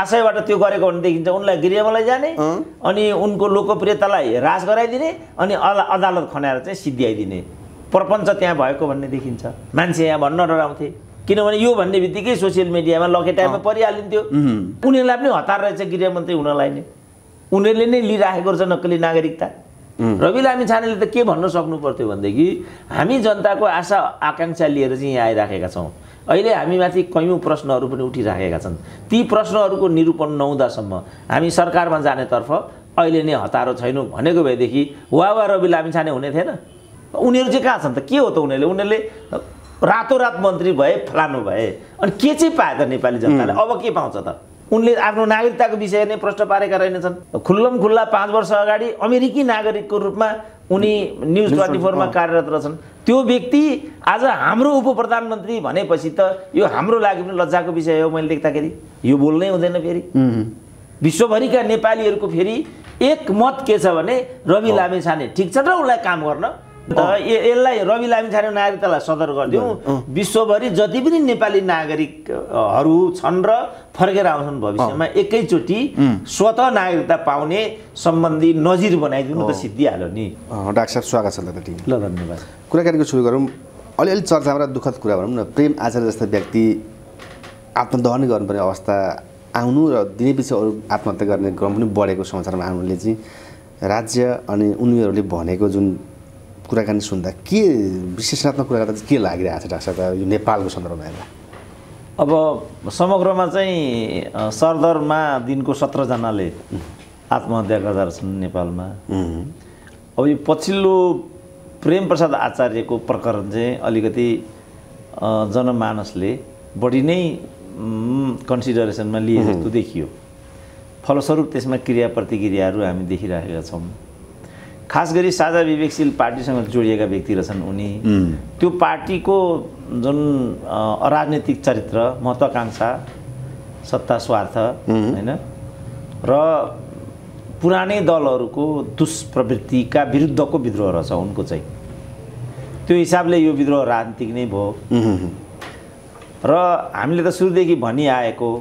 आशयबाट त्यो गरेको भने देखिन्छ उनलाई गृहमा लैजाने अनि उनको लोकप्रियतालाई ह्रास गराइदिने अनि अदालत खनाएर चाहिँ सिद्ध्याइदिने प्रपञ्च त्यहाँ भएको भन्ने देखिन्छ मान्छे यहाँ भन्न डराउँथे किनभने यो भन्ने बित्तिकै सोसियल मिडियामा लखेटाइमा परिहालिन्थ्यो उनीहरूलाई पनि हतार रहेछ गृहमन्त्री हुनलाई नै उनीहरूले नै लिइराखेको रहेछ नक्कली नागरिकता रवि लामी छानेले त के भन्न सक्नु पर्थ्यो भनेदेखि हामी जनताको आशा आकाङ्क्षा लिएर चाहिँ यहाँ आइराखेका छौँ अहिले हामीमाथि कैयौँ प्रश्नहरू पनि उठिराखेका छन् ती प्रश्नहरूको निरूपण नहुँदासम्म हामी सरकारमा जानेतर्फ अहिले नै हतारो छैनौँ भनेको भएदेखि वा वा रवि लामिछाने हुने थिएन उनीहरू चाहिँ कहाँ छन् त के हो त उनीहरूले उनीहरूले रातोरात मन्त्री भए फलानु भए अनि के चाहिँ पाए त नेपाली जनताले अब के पाउँछ त उनले आफ्नो नागरिकताको विषय नै प्रश्न पारेका रहेनछन् खुल्लम खुल्ला पाँच वर्ष अगाडि अमेरिकी नागरिकको रूपमा उनी न्युज ट्वेन्टी फोरमा कार्यरत रहेछन् त्यो व्यक्ति आज हाम्रो उप प्रधानमन्त्री भनेपछि त यो हाम्रो लागि पनि लज्जाको विषय हो मैले देख्दाखेरि यो बोल्नै हुँदैन फेरि विश्वभरिका नेपालीहरूको फेरि एक मत के छ भने रवि लामिछाने ठिक छ र उसलाई काम गर्न यसलाई रवि लामिछाने नागरिकतालाई सदर गरिदिउँ विश्वभरि जति पनि नेपाली नागरिकहरू छन् र फर्केर आउँछन् भविष्यमा एकैचोटि स्वत नागरिकता पाउने सम्बन्धी नजिर बनाइदिनु त सिद्धिहाल्यो नि डाक्टर साहब स्वागत छ ल धन्यवाद कुराकानीको सुरु गरौँ अलिअलि चर्चामा र दुःखद कुरा भनौँ न प्रेम आचार्य जस्ता व्यक्ति आत्मदहन गर्नुपर्ने अवस्था आउनु र दिने पछि अरू आत्महत्या गर्ने क्रम पनि बढेको समाचारमा आउनुले चाहिँ राज्य अनि उनीहरूले भनेको जुन कुराकानी सुन्दा के विश्लेषणात्मक कुरा गर्दा के लागिरहेको छ डाक्टर साहब यो नेपालको सन्दर्भमा हेर्दा अब समग्रमा चाहिँ सरदरमा दिनको सत्रजनाले आत्महत्या गर्दा रहेछन् नेपालमा अब यो पछिल्लो प्रेमप्रसाद आचार्यको प्रकरण चाहिँ अलिकति जनमानसले बढी नै कन्सिडरेसनमा लिए जस्तो देखियो फलस्वरूप त्यसमा क्रिया प्रतिक्रियाहरू हामी देखिराखेका छौँ खास गरी साझा विवेकशील पार्टीसँग जोडिएका व्यक्तिहरू छन् उनी त्यो पार्टीको जुन अराजनैतिक चरित्र महत्त्वाकाङ्क्षा सत्ता स्वार्थ होइन र पुरानै दलहरूको दुष्प्रवृत्तिका विरुद्धको विद्रोह रहेछ उनको चाहिँ त्यो हिसाबले यो विद्रोह राजनीतिक नै भयो र हामीले त सुरुदेखि भनिआएको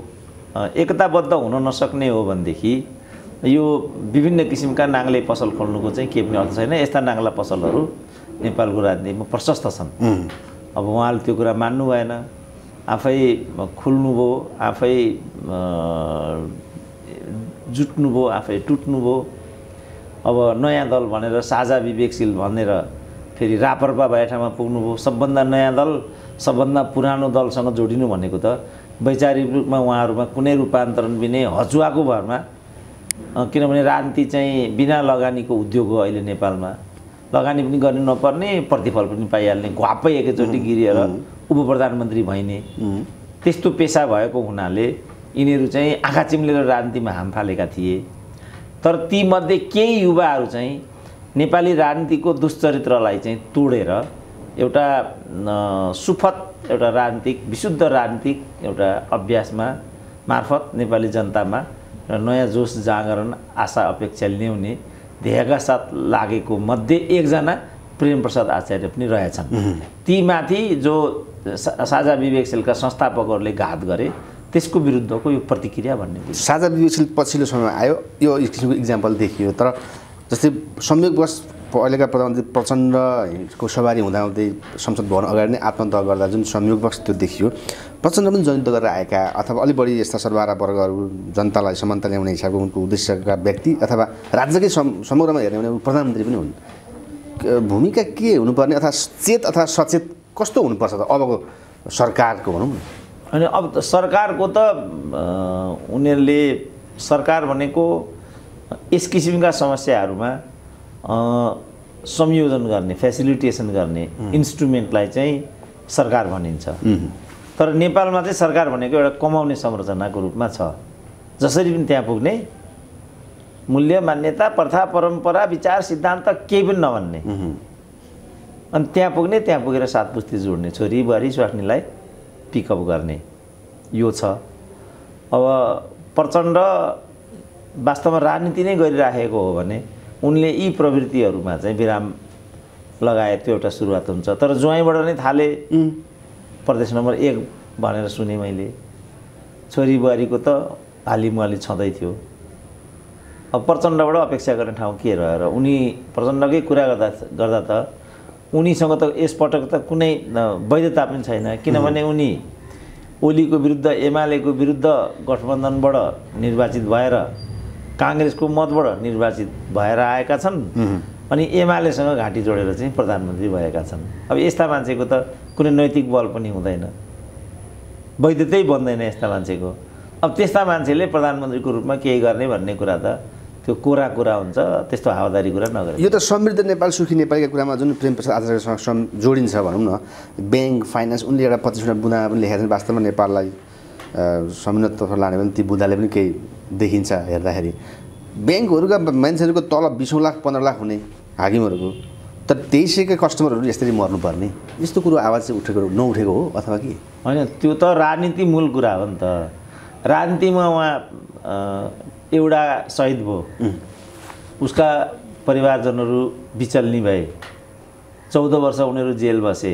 एकताबद्ध हुन नसक्ने हो भनेदेखि यो विभिन्न किसिमका नाङ्ले पसल खोल्नुको चाहिँ के पनि अर्थ छैन यस्ता नाङ्ला पसलहरू नेपालको राजनीतिमा प्रशस्त छन् अब उहाँले त्यो कुरा मान्नु भएन आफै खुल्नुभयो आफै जुट्नुभयो आफै टुट्नुभयो अब नयाँ दल भनेर साझा विवेकशील भनेर फेरि रापरपा भए ठाउँमा पुग्नुभयो सबभन्दा नयाँ दल सबभन्दा पुरानो दलसँग जोडिनु भनेको त वैचारिक रूपमा उहाँहरूमा कुनै रूपान्तरण बिना हजुवाको भरमा किनभने राजनीति चाहिँ बिना लगानीको उद्योग हो अहिले नेपालमा लगानी पनि गर्नु नपर्ने प्रतिफल पनि पाइहाल्ने घ्वापै एकैचोटि गिरिएर उप प्रधानमन्त्री भइने त्यस्तो पेसा भएको हुनाले यिनीहरू चाहिँ आँखा चिम्लेर राजनीतिमा हाम फालेका थिए तर तीमध्ये केही युवाहरू चाहिँ नेपाली राजनीतिको दुश्चरित्रलाई चाहिँ तोडेर एउटा सुफत एउटा राजनीतिक विशुद्ध राजनीतिक एउटा अभ्यासमा मार्फत नेपाली जनतामा र नयाँ जोस जागरण आशा अपेक्षा ल्याउने ध्येयका साथ लागेको मध्ये एकजना प्रेमप्रसाद आचार्य पनि रहेछन् तीमाथि जो साझा विवेकशीलका संस्थापकहरूले घात गरे त्यसको विरुद्धको यो प्रतिक्रिया भन्ने साझा विवेकशील पछिल्लो समय आयो यो किसिमको इक्जाम्पल देखियो तर जस्तै संयोगवश अहिलेका प्रधानमन्त्री प्रचण्डको सवारी हुँदाहुँदै संसद भवन अगाडि नै आत्महत्या गर्दा जुन संयोगवश त्यो देखियो प्रचण्ड पनि जनयुद्ध गरेर आएका अथवा अलिक बढी यस्ता सर्वहारा वर्गहरू जनतालाई समानता ल्याउने हिसाबको उनको उद्देश्यका व्यक्ति अथवा राज्यकै समग्रमा हेर्ने भने प्रधानमन्त्री पनि हुन् भूमिका के हुनुपर्ने अथवा चेत अथवा सचेत कस्तो हुनुपर्छ त अबको सरकारको भनौँ न होइन अब त सरकारको त उनीहरूले सरकार भनेको यस किसिमका समस्याहरूमा संयोजन गर्ने फेसिलिटेसन गर्ने इन्स्ट्रुमेन्टलाई चाहिँ सरकार भनिन्छ तर नेपालमा चाहिँ सरकार भनेको एउटा कमाउने संरचनाको रूपमा छ जसरी पनि त्यहाँ पुग्ने मूल्य मान्यता प्रथा परम्परा विचार सिद्धान्त केही पनि नभन्ने अनि त्यहाँ पुग्ने त्यहाँ पुगेर सात पुस्ती जोड्ने छोरी बुहारी स्वास्नीलाई पिकअप गर्ने यो छ अब प्रचण्ड वास्तवमा राजनीति नै गरिराखेको हो भने उनले यी प्रवृत्तिहरूमा चाहिँ विराम लगाए त्यो एउटा सुरुवात हुन्छ तर ज्वाइँबाट नै थाले प्रदेश नम्बर एक भनेर सुने मैले छोरी बुहारीको त हालिमुहाली छँदै थियो अब प्रचण्डबाट अपेक्षा गर्ने ठाउँ के रहेर उनी प्रचण्डकै कुरा गर्दा गर्दा त उनीसँग त यसपटक त कुनै वैधता पनि छैन किनभने उनी ओलीको विरुद्ध एमालेको विरुद्ध गठबन्धनबाट निर्वाचित भएर काङ्ग्रेसको मतबाट निर्वाचित भएर आएका छन् अनि एमालेसँग घाँटी जोडेर चाहिँ प्रधानमन्त्री भएका छन् अब यस्ता मान्छेको त कुनै नैतिक बल पनि हुँदैन वैधतै बन्दैन यस्ता मान्छेको अब त्यस्ता मान्छेले प्रधानमन्त्रीको रूपमा केही गर्ने भन्ने कुरा त त्यो कोरा कुरा हुन्छ त्यस्तो हावादारी कुरा नगरे यो त समृद्ध नेपाल सुखी नेपालीका कुरामा जुन प्रेम प्रसाद आचार्यसँग जोडिन्छ भनौँ न ब्याङ्क फाइनेन्स उनले एउटा पच्चिसवटा बुना पनि लेखेका छन् वास्तवमा नेपाललाई समुन्नततर्फ लाने भने ती बुदाले पनि केही देखिन्छ हेर्दाखेरि ब्याङ्कहरूका मान्छेहरूको तलब बिसौँ लाख पन्ध्र लाख हुने हाकिमहरूको तर तेइसैका कस्टमरहरू यसरी मर्नुपर्ने यस्तो कुरो आवाज चाहिँ उठेको नउठेको हो अथवा कि होइन त्यो त राजनीति मूल कुरा हो नि त राजनीतिमा उहाँ एउटा सहिद भयो उसका परिवारजनहरू बिचल्नी भए चौध वर्ष उनीहरू जेल बसे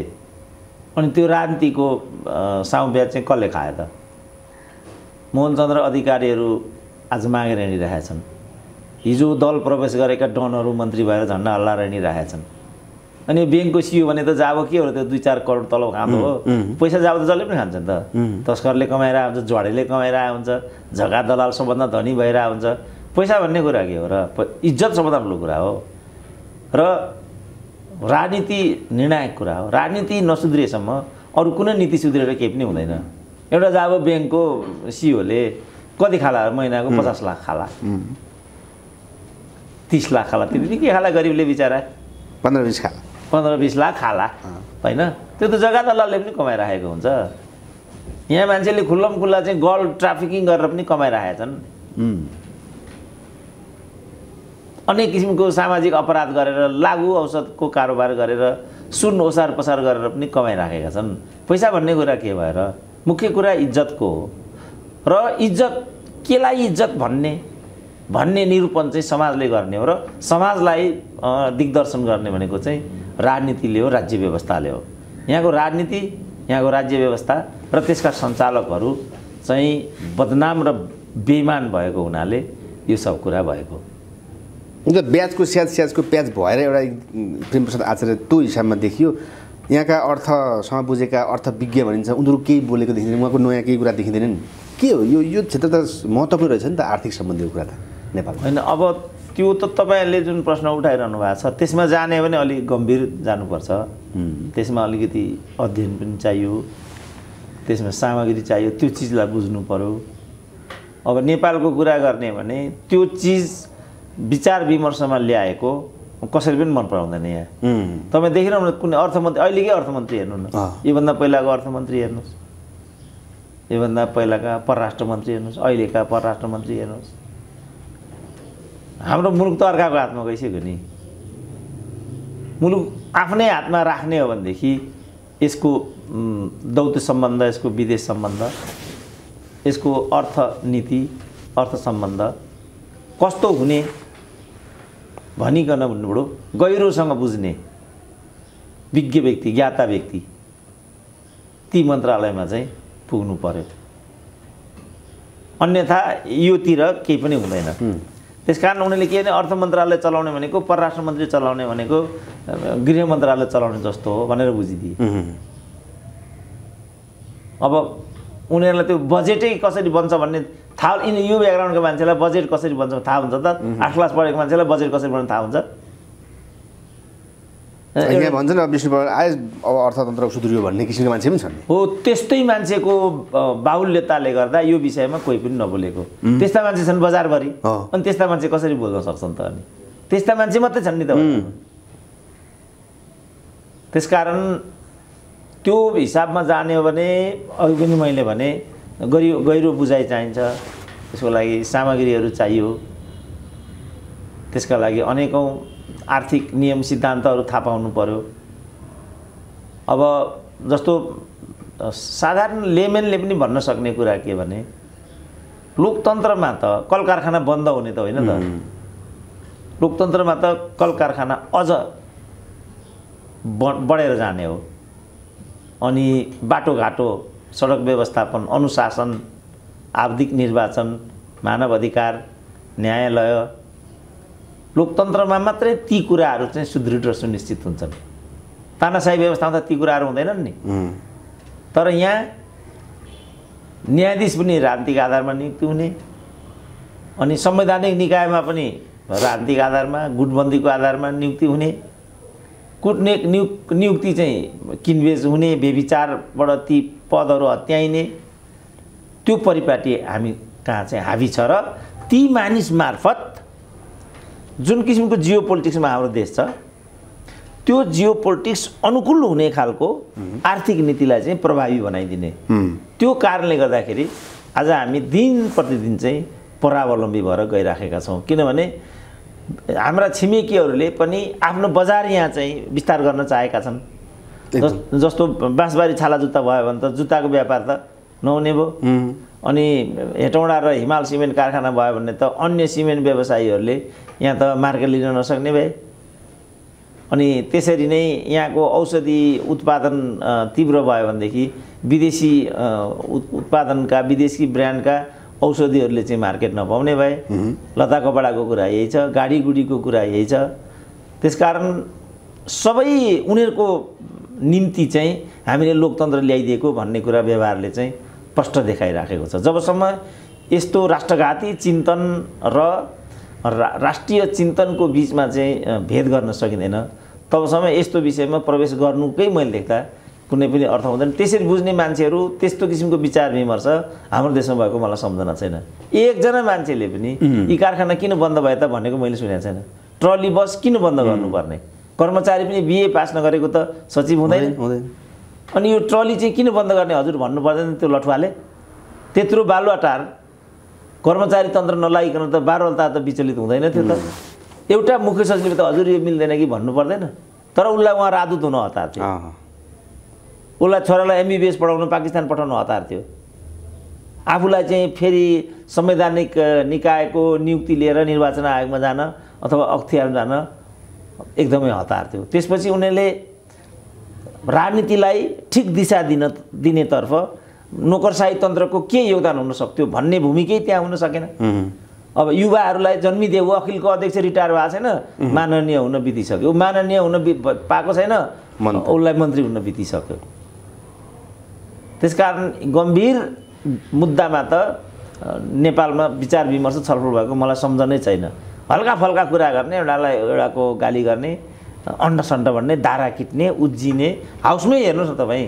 अनि त्यो राजनीतिको साउ ब्याज चाहिँ कसले खायो त मोहनचन्द्र अधिकारीहरू आज मागेर हिँडिरहेका छन् हिजो दल प्रवेश गरेका डनहरू मन्त्री भएर झन्डा हल्लाएर हिँडिरहेका छन् अनि ब्याङ्कको सियो भने त जाब के हो त्यो दुई चार करोड तलब खाँदो हो पैसा जाब त जसले पनि खान्छ नि त तस्करले कमाएर हुन्छ झडेले कमाएर हुन्छ झगा दलाल सबभन्दा धनी भएर हुन्छ पैसा भन्ने कुरा के हो र इज्जत सबभन्दा ठुलो कुरा हो र राजनीति निर्णायक कुरा हो राजनीति नसुध्रिएसम्म अरू कुनै नीति सुध्रिएर केही पनि हुँदैन एउटा चाहिँ अब ब्याङ्कको सिओले कति खाला महिनाको पचास लाख खाला तिस लाख खाला त्यति के खाला गरिबले बिचरा पन्ध्र बिस खाला पन्ध्र बिस लाख खाला होइन त्यो त जग्गा त दलालले पनि कमाइराखेको हुन्छ यहाँ मान्छेले खुल्लम खुल्ला चाहिँ गल ट्राफिकिङ गरेर पनि छन् अनेक किसिमको सामाजिक अपराध गरेर लागु औषधको कारोबार गरेर सुन ओसार पसार गरेर पनि कमाइराखेका छन् पैसा भन्ने कुरा के भएर मुख्य कुरा इज्जतको हो र इज्जत केलाई इज्जत भन्ने भन्ने निरूपण चाहिँ समाजले गर्ने हो र समाजलाई दिग्दर्शन गर्ने भनेको चाहिँ राजनीतिले हो राज्य व्यवस्थाले हो यहाँको राजनीति यहाँको राज्य व्यवस्था र त्यसका सञ्चालकहरू चाहिँ बदनाम र बेमान भएको हुनाले यो सब कुरा भएको ब्याजको स्याज स्याजको प्याज भएर एउटा प्रेमप्रसाद आचार्य त्यो हिसाबमा देखियो यहाँका अर्थसँग बुझेका अर्थविज्ञ भनिन्छ उनीहरू केही बोलेको देखिँदैन उहाँको नयाँ केही कुरा देखिँदैन नि के हो यो यो क्षेत्र त महत्त्वपूर्ण रहेछ नि त आर्थिक सम्बन्धीको कुरा त नेपाल होइन अब त्यो त तपाईँहरूले जुन प्रश्न उठाइरहनु भएको छ त्यसमा जाने भने अलिक गम्भीर जानुपर्छ त्यसमा अलिकति अध्ययन पनि चाहियो त्यसमा सामग्री चाहियो त्यो चिजलाई बुझ्नु पऱ्यो अब नेपालको कुरा गर्ने भने त्यो चिज विचार विमर्शमा ल्याएको कसैले पनि मन पराउँदैन यहाँ तपाईँ देखिरहनु कुनै अर्थमन्त्री अहिलेकै अर्थमन्त्री हेर्नु न योभन्दा पहिलाको अर्थमन्त्री हेर्नुहोस् योभन्दा पहिलाका परराष्ट्र मन्त्री हेर्नुहोस् अहिलेका परराष्ट्र मन्त्री हेर्नुहोस् हाम्रो मुलुक त अर्काको हातमा गइसक्यो नि मुलुक आफ्नै हातमा राख्ने हो भनेदेखि यसको दौत्य सम्बन्ध यसको विदेश सम्बन्ध यसको अर्थनीति अर्थ सम्बन्ध कस्तो हुने भनिकन भन्नुभयो गहिरोसँग बुझ्ने विज्ञ व्यक्ति ज्ञाता व्यक्ति ती मन्त्रालयमा चाहिँ पुग्नु पर्यो अन्यथा योतिर केही पनि हुँदैन त्यस कारण उनीहरूले के भने अर्थ मन्त्रालय चलाउने भनेको परराष्ट्र मन्त्री चलाउने भनेको गृह मन्त्रालय चलाउने जस्तो हो भनेर बुझिदिए अब उनीहरूलाई त्यो बजेटै कसरी बन्छ भन्ने थाहा यिनी यो ब्याकग्राउन्डको मान्छेलाई बजेट कसरी बन्छ थाहा हुन्छ त आठ क्लास पढेको मान्छेलाई बजेट कसरी बन्छ थाहा हुन्छ यहाँ अब विष्णु आए अब अर्थतन्त्र सुध्रियो भन्ने किसिमको मान्छे पनि छन् हो त्यस्तै मान्छेको बाहुल्यताले गर्दा यो विषयमा कोही पनि नबोलेको त्यस्ता मान्छे छन् बजारभरि अनि त्यस्ता मान्छे कसरी बोल्न सक्छन् त अनि त्यस्ता मान्छे मात्रै छन् नि त त्यस कारण त्यो हिसाबमा जाने हो भने अघि पनि मैले भने गरी गहिरो बुझाइ चाहिन्छ त्यसको लागि सामग्रीहरू चाहियो त्यसका लागि अनेकौँ आर्थिक नियम सिद्धान्तहरू थाहा पाउनु पऱ्यो अब जस्तो साधारण लेमेनले पनि भन्न सक्ने कुरा के भने लोकतन्त्रमा त कल कारखाना बन्द हुने त होइन त लोकतन्त्रमा त कल कारखाना अझ बढेर जाने हो अनि बाटोघाटो सडक व्यवस्थापन अनुशासन आवधिक निर्वाचन मानव अधिकार न्यायालय लोकतन्त्रमा मात्रै ती कुराहरू चाहिँ सुदृढ र सुनिश्चित हुन्छन् तानासाही व्यवस्थामा त ती कुराहरू हुँदैनन् नि तर यहाँ न्यायाधीश पनि राजनीतिक आधारमा नियुक्ति हुने अनि संवैधानिक निकायमा पनि राजनीतिक आधारमा गुटबन्दीको आधारमा नियुक्ति हुने कुट्ने नियु नियुक्ति चाहिँ किनबेज हुने बेविचारबाट ती पदहरू हत्याइने त्यो परिपाटी हामी कहाँ चाहिँ हाबी छ र ती मानिस मार्फत जुन किसिमको जियो पोलिटिक्समा हाम्रो देश छ त्यो जियो पोलिटिक्स अनुकूल हुने खालको आर्थिक नीतिलाई चाहिँ प्रभावी बनाइदिने त्यो कारणले गर्दाखेरि आज हामी दिन प्रतिदिन चाहिँ परावलम्बी भएर गइराखेका छौँ किनभने हाम्रा छिमेकीहरूले पनि आफ्नो बजार यहाँ चाहिँ विस्तार गर्न चाहेका छन् जस्तो बाँसबारी छाला जुत्ता भयो भने त जुत्ताको व्यापार त नहुने भयो अनि हेटौँडा र हिमाल सिमेन्ट कारखाना भयो भने त अन्य सिमेन्ट व्यवसायीहरूले यहाँ त मार्केट लिन नसक्ने भए अनि त्यसरी नै यहाँको औषधि उत्पादन तीव्र भयो भनेदेखि विदेशी उत्पादनका विदेशी ब्रान्डका औषधिहरूले चाहिँ मार्केट नपाउने भए लता कपडाको कुरा यही छ गाडीगुडीको कुरा यही छ त्यसकारण सबै उनीहरूको निम्ति चाहिँ हामीले लोकतन्त्र ल्याइदिएको भन्ने कुरा व्यवहारले चाहिँ प्रष्ट देखाइराखेको छ जबसम्म यस्तो राष्ट्रघाती चिन्तन र राष्ट्रिय चिन्तनको बिचमा चाहिँ भेद गर्न सकिँदैन तबसम्म यस्तो विषयमा प्रवेश गर्नुकै मैले देख्दा कुनै पनि अर्थ हुँदैन त्यसरी बुझ्ने मान्छेहरू त्यस्तो किसिमको विचार विमर्श हाम्रो देशमा भएको मलाई सम्झना छैन एकजना मान्छेले पनि यी कारखाना किन बन्द भयो त भनेको मैले सुनेको छैन ट्रली बस किन बन्द गर्नुपर्ने कर्मचारी पनि बिए पास नगरेको त सचिव हुँदैन हुँदैन अनि यो ट्रली चाहिँ किन बन्द गर्ने हजुर भन्नु पर्दैन त्यो लठुवाले त्यत्रो बालुवाटार कर्मचारी तन्त्र नलागिकन त बालुवाटार त विचलित हुँदैन त्यो त एउटा मुख्य सचिवले त हजुर यो मिल्दैन कि भन्नु पर्दैन तर उसलाई उहाँ राजदूत हुन हतार थियो उसलाई छोरालाई एमबिबिएस पढाउनु पाकिस्तान पठाउनु हतार थियो आफूलाई चाहिँ फेरि संवैधानिक निकायको नियुक्ति लिएर निर्वाचन आयोगमा जान अथवा अख्तियार जान एकदमै हतार थियो त्यसपछि उनीहरूले राजनीतिलाई ठिक दिशा दिन दिनेतर्फ नोकरसाही तन्त्रको के योगदान हुन सक्थ्यो भन्ने भूमिकै त्यहाँ हुन सकेन अब युवाहरूलाई जन्मिदिएको अखिलको अध्यक्ष रिटायर भएको छैन माननीय हुन बितिसक्यो माननीय हुन पाएको छैन उसलाई मन्त्री हुन बितिसक्यो त्यस कारण गम्भीर मुद्दामा त नेपालमा विचार विमर्श छलफल भएको मलाई सम्झनै छैन हल्का फल्का कुरा गर्ने एउटालाई एउटाको गाली गर्ने अन्डसन्ड भन्ने दारा किट्ने उज्जिने हाउसमै हेर्नुहोस् न तपाईँ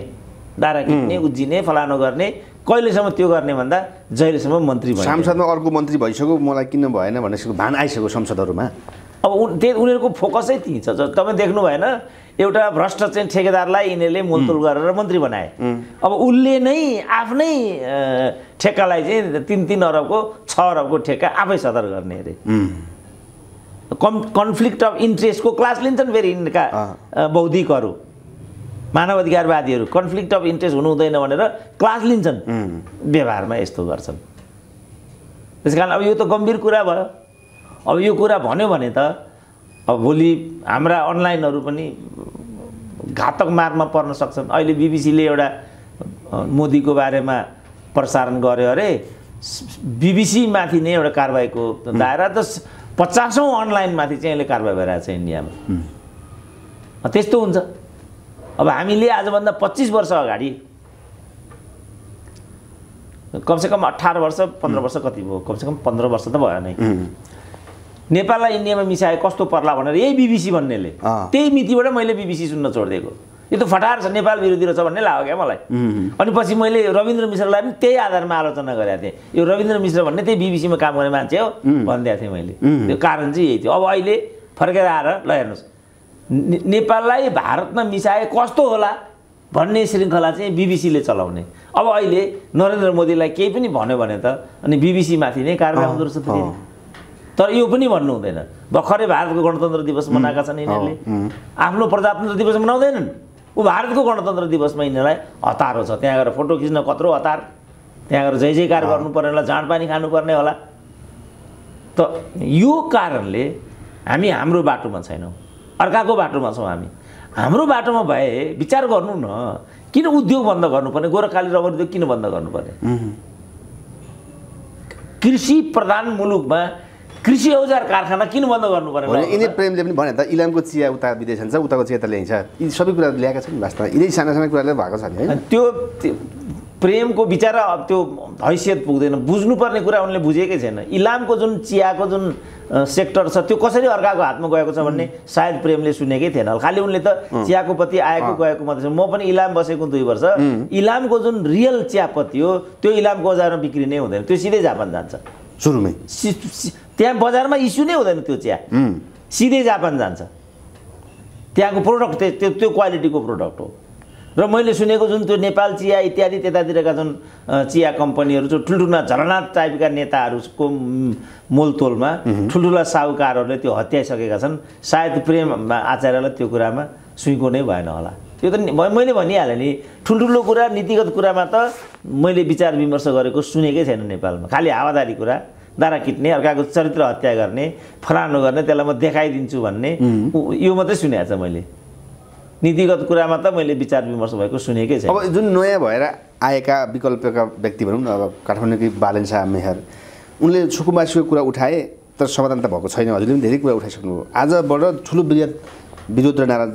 दारा किट्ने उज्जिने फलानो गर्ने कहिलेसम्म त्यो गर्ने भन्दा जहिलेसम्म मन्त्री भयो सांसदमा अर्को मन्त्री भइसक्यो मलाई किन भएन भनेर भान आइसक्यो संसदहरूमा अब उनीहरूको फोकसै ती छ तपाईँ देख्नु भएन एउटा भ्रष्ट चाहिँ ठेकेदारलाई यिनीहरूले मुलतुल गरेर मन्त्री बनाए अब उसले नै आफ्नै ठेक्कालाई चाहिँ तिन तिन अरबको छ अरबको ठेक्का आफै सदर गर्ने अरे कम् कन्फ्लिक्ट अफ इन्ट्रेस्टको क्लास लिन्छन् फेरि यिनका बौद्धिकहरू अधिकारवादीहरू कन्फ्लिक्ट अफ इन्ट्रेस्ट हुनु हुँदैन भनेर क्लास लिन्छन् व्यवहारमा यस्तो गर्छन् त्यस कारण अब यो त गम्भीर कुरा भयो अब यो कुरा भन्यो भने त अब भोलि हाम्रा अनलाइनहरू पनि घातक मार्गमा पर्न सक्छन् अहिले बिबिसीले एउटा मोदीको बारेमा प्रसारण गर्यो अरे बिबिसीमाथि नै एउटा कारवाहीको दायरा त पचासौँ अनलाइनमाथि चाहिँ अहिले कारवाही भइरहेको छ इन्डियामा त्यस्तो हुन्छ अब हामीले आजभन्दा पच्चिस वर्ष अगाडि कमसेकम अठार वर्ष पन्ध्र वर्ष कति भयो कमसेकम पन्ध्र वर्ष त भयो नै नेपाललाई इन्डियामा मिसाए कस्तो पर्ला भनेर यही बिबिसी भन्नेले त्यही मितिबाट मैले बिबिसी सुन्न छोडिदिएको यो त फटार छ नेपाल विरोधी रहेछ भन्ने लाग्यो क्या मलाई अनि पछि मैले रविन्द्र मिश्रलाई पनि त्यही आधारमा आलोचना गरेको थिएँ यो रविन्द्र मिश्र भन्ने त्यही बिबिसीमा काम गर्ने मान्छे हो भनिदिएको थिएँ मैले त्यो कारण चाहिँ यही थियो अब अहिले फर्केर आएर ल हेर्नुहोस् नेपाललाई भारतमा मिसाए कस्तो होला भन्ने श्रृङ्खला चाहिँ बिबिसीले चलाउने अब अहिले नरेन्द्र मोदीलाई केही पनि भन्यो भने त अनि बिबिसीमाथि नै कारवाही हुँदो रहेछ तर यो पनि भन्नु हुँदैन भर्खरै भारतको गणतन्त्र दिवस मनाएका छन् यिनीहरूले आफ्नो प्रजातन्त्र दिवस मनाउँदैनन् ऊ भारतको गणतन्त्र दिवसमा यिनीहरूलाई हतारो छ त्यहाँ गएर फोटो खिच्न कत्रो हतार त्यहाँ गएर जय जयकार गर्नुपर्ने होला पानी खानुपर्ने होला त यो कारणले हामी हाम्रो बाटोमा छैनौँ अर्काको बाटोमा छौँ हामी हाम्रो बाटोमा भए विचार गर्नु न किन उद्योग बन्द गर्नुपर्ने गोर्खाली रबर उद्योग किन बन्द गर्नुपर्ने कृषि प्रधान मुलुकमा कृषि औजार कारखाना किन बन्द गर्नु पर्यो यिनै प्रेमले पनि भने त इलामको चिया उता विदेश जान्छ उताको चिया त ल्याइन्छ यी सबै कुरा ल्याएका छन् वास्तवमा यिनै साना साना कुराले भएको छ नि त्यो प्रेमको बिचरा त्यो हैसियत पुग्दैन बुझ्नुपर्ने कुरा उनले बुझेकै छैन इलामको जुन चियाको जुन सेक्टर छ त्यो कसरी अर्काको हातमा गएको छ भन्ने सायद प्रेमले सुनेकै थिएन खालि उनले त चियाको पत्ती आएको गएको मात्रै छ म पनि इलाम बसेको दुई वर्ष इलामको जुन रियल चियापत्ती हो त्यो इलामको बजारमा बिक्री नै हुँदैन त्यो सिधै जापान जान्छ सुरुमै त्यहाँ बजारमा इस्यु नै हुँदैन त्यो चिया सिधै जापान जान्छ त्यहाँको प्रोडक्ट त्यो त्यो क्वालिटीको प्रोडक्ट हो र मैले सुनेको जुन त्यो नेपाल चिया इत्यादि त्यतातिरका जुन चिया कम्पनीहरू जो ठुल्ठुला झलनाथ टाइपका नेताहरूको मोलतोलमा ठुल्ठुला साहुकारहरूले त्यो हत्याइसकेका छन् सायद प्रेम आचार्यलाई त्यो कुरामा सुइँको नै भएन होला त्यो त मैले भनिहालेँ नि ठुल्ठुलो कुरा नीतिगत कुरामा त मैले विचार विमर्श गरेको सुनेकै छैन नेपालमा खालि हावादारी कुरा दाना किट्ने अर्काको चरित्र हत्या गर्ने फलानु गर्ने त्यसलाई म देखाइदिन्छु भन्ने यो मात्रै सुनेको छ मैले नीतिगत कुरामा त मैले विचार विमर्श भएको सुनेकै छ अब जुन नयाँ भएर आएका विकल्पका व्यक्ति भनौँ न अब काठमाडौँकै बालन शाह मेहर उनले सुकुम्बासीको कुरा उठाए तर समाधान त भएको छैन हजुरले पनि धेरै कुरा उठाइसक्नुभयो आजबाट ठुलो विरोध विरोध र नारा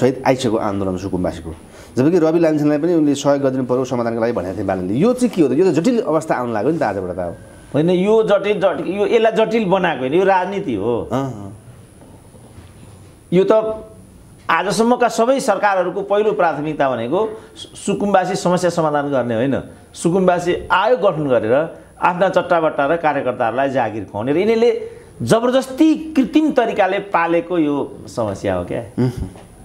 सहित आइसकेको आन्दोलन सुकुम्बासीको जबकि रवि लामिछानलाई पनि उनले सहयोग गरिदिनु पऱ्यो समाधानको लागि भनेको थिएँ बालनले यो चाहिँ के हो त यो त जटिल अवस्था आउनु लाग्यो नि त आजबाट त अब होइन यो जटिल जटिल यो यसलाई जटिल बनाएको होइन यो राजनीति हो यो त आजसम्मका सबै सरकारहरूको पहिलो प्राथमिकता भनेको सुकुम्बासी समस्या समाधान गर्ने होइन सुकुम्बासी आयोग गठन गरेर आफ्ना चट्टाबट्टा र कार्यकर्ताहरूलाई जागिर खुवाउने र यिनीहरूले जबरजस्ती कृत्रिम तरिकाले पालेको यो समस्या हो क्या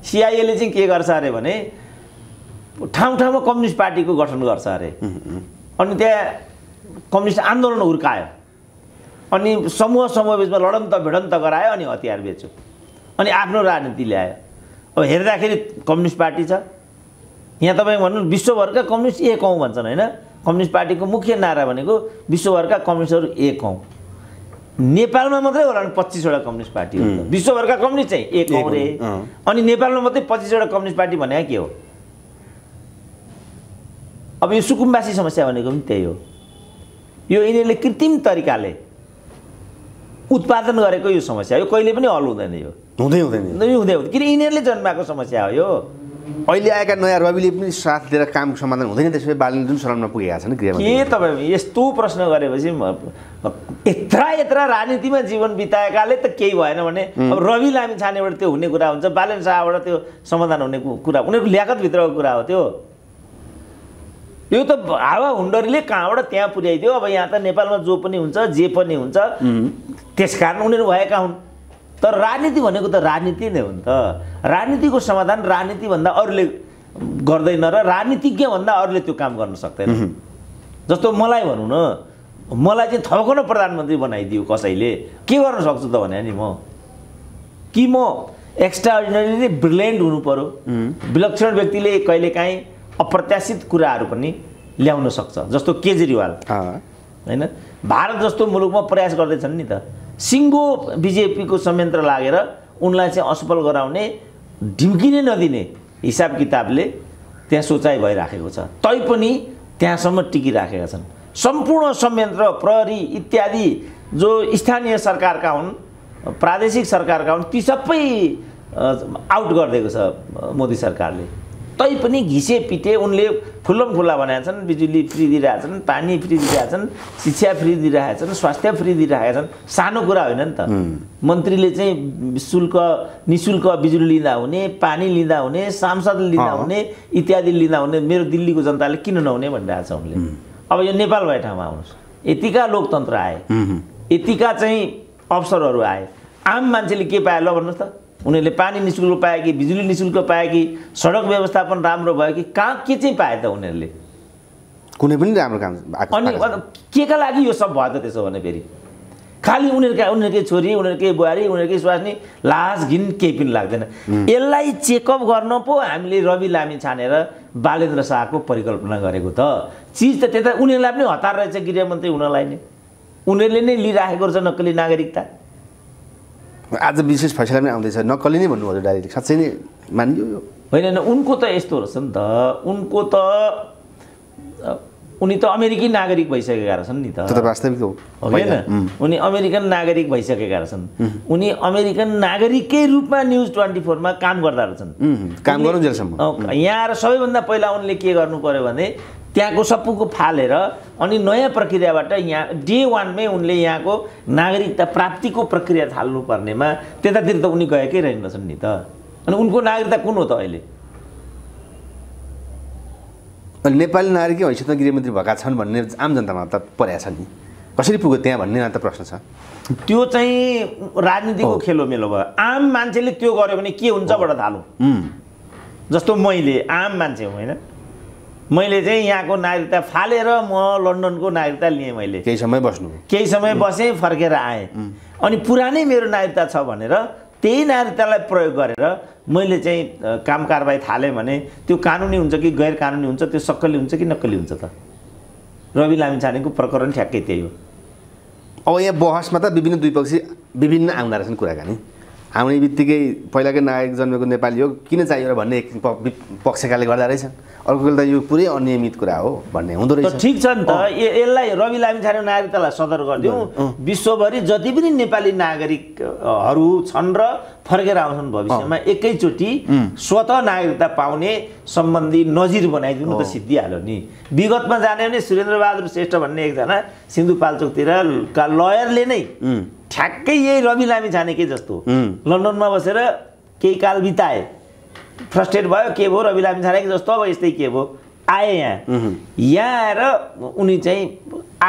सिआइएले चाहिँ के गर्छ अरे भने ठाउँ ठाउँमा कम्युनिस्ट पार्टीको गठन गर्छ अरे अनि त्यहाँ कम्युनिस्ट आन्दोलन हुर्कायो अनि समूह समूह बिचमा लडन्त भिडन्त गरायो अनि हतियार बेच्यो अनि आफ्नो राजनीति ल्यायो अब हेर्दाखेरि कम्युनिस्ट पार्टी छ यहाँ तपाईँ भन्नु विश्वभरका कम्युनिस्ट एक हौँ भन्छन् होइन कम्युनिस्ट पार्टीको मुख्य नारा भनेको विश्वभरका कम्युनिस्टहरू एक हौँ नेपालमा मात्रै होला नि पच्चिसवटा कम्युनिस्ट पार्टी हो विश्वभरका कम्युनिस्ट चाहिँ एक हौँ रे अनि नेपालमा मात्रै पच्चिसवटा कम्युनिस्ट पार्टी भनेको के हो अब यो सुकुम्बासी समस्या भनेको पनि त्यही हो यो यिनीहरूले कृत्रिम तरिकाले उत्पादन गरेको यो समस्या यो कहिले पनि हल हुँदैन यो हुँदै हुँदैन हुँदै हुँदैन किन यिनीहरूले जन्माएको समस्या हो यो अहिले आएका नयाँ रविले पनि साथ दिएर काम समाधान हुँदैन त्यसपछि बालले जुन शरणमा पुगेका छन् के तपाईँ यस्तो प्रश्न गरेपछि यत्र यत्र राजनीतिमा जीवन बिताएकाले त केही भएन भने अब रवि लामी छानेबाट त्यो हुने कुरा हुन्छ बालन शाहबाट त्यो समाधान हुने कुरा उनीहरूको ल्याकतभित्रको कुरा हो त्यो यो त हावा हुन्डरीले कहाँबाट त्यहाँ पुर्याइदियो अब यहाँ त नेपालमा जो पनि हुन्छ जे पनि हुन्छ त्यस कारण उनीहरू भएका हुन् तर राजनीति भनेको त राजनीति नै हो नि त राजनीतिको समाधान राजनीतिभन्दा अरूले गर्दैन र राजनीतिज्ञ भन्दा अरूले त्यो काम गर्न सक्दैन जस्तो मलाई भनौँ न मलाई चाहिँ थपकन प्रधानमन्त्री बनाइदियो कसैले के गर्न सक्छु त भने नि म कि म एक्स्ट्रा अर्डिनरी ब्रिलियन्ट हुनु पऱ्यो विलक्षण व्यक्तिले कहिलेकाहीँ अप्रत्याशित कुराहरू पनि ल्याउन सक्छ जस्तो केजरीवाल होइन भारत जस्तो मुलुकमा प्रयास गर्दैछन् नि त सिङ्गो बिजेपीको संयन्त्र लागेर उनलाई चाहिँ असफल गराउने ढिम्किने नदिने हिसाब किताबले त्यहाँ सोचाइ भइराखेको छ तैपनि त्यहाँसम्म टिकिराखेका छन् सम्पूर्ण संयन्त्र प्रहरी इत्यादि जो स्थानीय सरकारका हुन् प्रादेशिक सरकारका हुन् ती सबै आउट गरिदिएको छ मोदी सरकारले तै पनि घिसे पिटे उनले फुलम खुल्ला बनाएका छन् बिजुली फ्री दिइरहेछन् पानी फ्री दिइरहेछन् शिक्षा फ्री दिइरहेका छन् स्वास्थ्य फ्री दिइरहेका छन् सानो कुरा होइन नि त मन्त्रीले चाहिँ शुल्क नि शुल्क बिजुली लिँदा हुने पानी लिँदा हुने सांसद लिँदा हुने इत्यादि लिँदा हुने मेरो दिल्लीको जनताले किन नहुने भनिरहेछ उनले अब यो नेपाल भए ठाउँमा आउनुहोस् यतिका लोकतन्त्र आए यतिका चाहिँ अवसरहरू आए आम मान्छेले के पाए ल भन्नुहोस् त उनीहरूले पानी नि शुल्क पायो कि बिजुली नि शुल्क पायो कि सडक व्यवस्थापन राम्रो भयो कि कहाँ के चाहिँ पाए त उनीहरूले कुनै पनि राम्रो काम अनि के का लागि यो सब भयो त त्यसो भने फेरि खालि उनीहरूका उनीहरूकै छोरी उनीहरूकै बुहारी उनीहरूकै स्वास्नी लाज घिन केही पनि लाग्दैन यसलाई चेकअप गर्न पो हामीले रवि लामी छानेर बालेन्द्र शाहको परिकल्पना गरेको त चिज त त्यता उनीहरूलाई पनि हतार रहेछ गृहमन्त्री हुनलाई नै उनीहरूले नै लिइराखेको रहेछ नक्कली नागरिकता आज विशेष फैसला पनि आउँदैछ नकली नै भन्नुभयो डाइरेक्ट साँच्चै नै मानियो होइन होइन उनको त यस्तो रहेछ नि त उनको त उनी त अमेरिकी नागरिक भइसकेका रहेछन् नि त वास्तविक हो होइन उनी अमेरिकन नागरिक भइसकेका रहेछन् उनी अमेरिकन नागरिककै रूपमा न्युज ट्वेन्टी फोरमा काम गर्दा रहेछन् काम गर्नु यहाँ आएर सबैभन्दा पहिला उनले के गर्नु पर्यो भने त्यहाँको सबको फालेर अनि नयाँ प्रक्रियाबाट यहाँ डे वानमै उनले यहाँको नागरिकता प्राप्तिको प्रक्रिया थाल्नु पर्नेमा त्यतातिर त उनी गएकै रहेनछन् नि त अनि उनको नागरिकता कुन हो त अहिले नेपाली नागरिकै हैसियतमा गृहमन्त्री भएका छन् भन्ने आम जनतामा त परेको छ नि कसरी पुग्यो त्यहाँ भन्ने त प्रश्न छ त्यो चाहिँ राजनीतिको खेलोमेलो भयो आम मान्छेले त्यो गर्यो भने के हुन्छबाट थालौँ जस्तो मैले आम मान्छे होइन मैले चाहिँ यहाँको नागरिकता फालेर म लन्डनको नागरिकता लिएँ मैले केही समय बस्नु केही समय बसेँ फर्केर आएँ अनि पुरानै मेरो नागरिकता छ भनेर त्यही नागरिकतालाई प्रयोग गरेर मैले चाहिँ काम कारवाही थालेँ भने त्यो कानुनी हुन्छ कि गैर कानुनी हुन्छ त्यो सक्कली हुन्छ कि नक्कली हुन्छ त रवि लामिछानेको प्रकरण ठ्याक्कै त्यही हो अब यहाँ बहसमा त विभिन्न दुई पक्ष विभिन्न आउँदो रहेछन् कुराकानी आउने बित्तिकै पहिलाकै नागरिक जन्मेको नेपाली हो किन चाहियो र भन्ने पक्षकाले गर्दा रहेछन् अर्को कुरा त यो पुरै अनियमित कुरा हो भन्ने हुँदो रहेछ ठिक छ नि त यसलाई रवि लामी छाने नागरिकतालाई सदर गरिदिउँ विश्वभरि जति पनि नेपाली नागरिकहरू छन् र फर्केर आउँछन् भविष्यमा एकैचोटि स्वत नागरिकता पाउने सम्बन्धी नजिर बनाइदिनु त सिद्धिहाल्यो नि विगतमा जाने भने सुरेन्द्रबहादुर श्रेष्ठ भन्ने एकजना सिन्धुपाल्चोकतिरका लयरले नै ठ्याक्कै यही रवि लामी छानेकै जस्तो लन्डनमा बसेर केही काल बिताए फ्रस्ट्रेट भयो के भयो रवि लामी छानेकै जस्तो अब यस्तै के भयो आए यहाँ यहाँ आएर उनी चाहिँ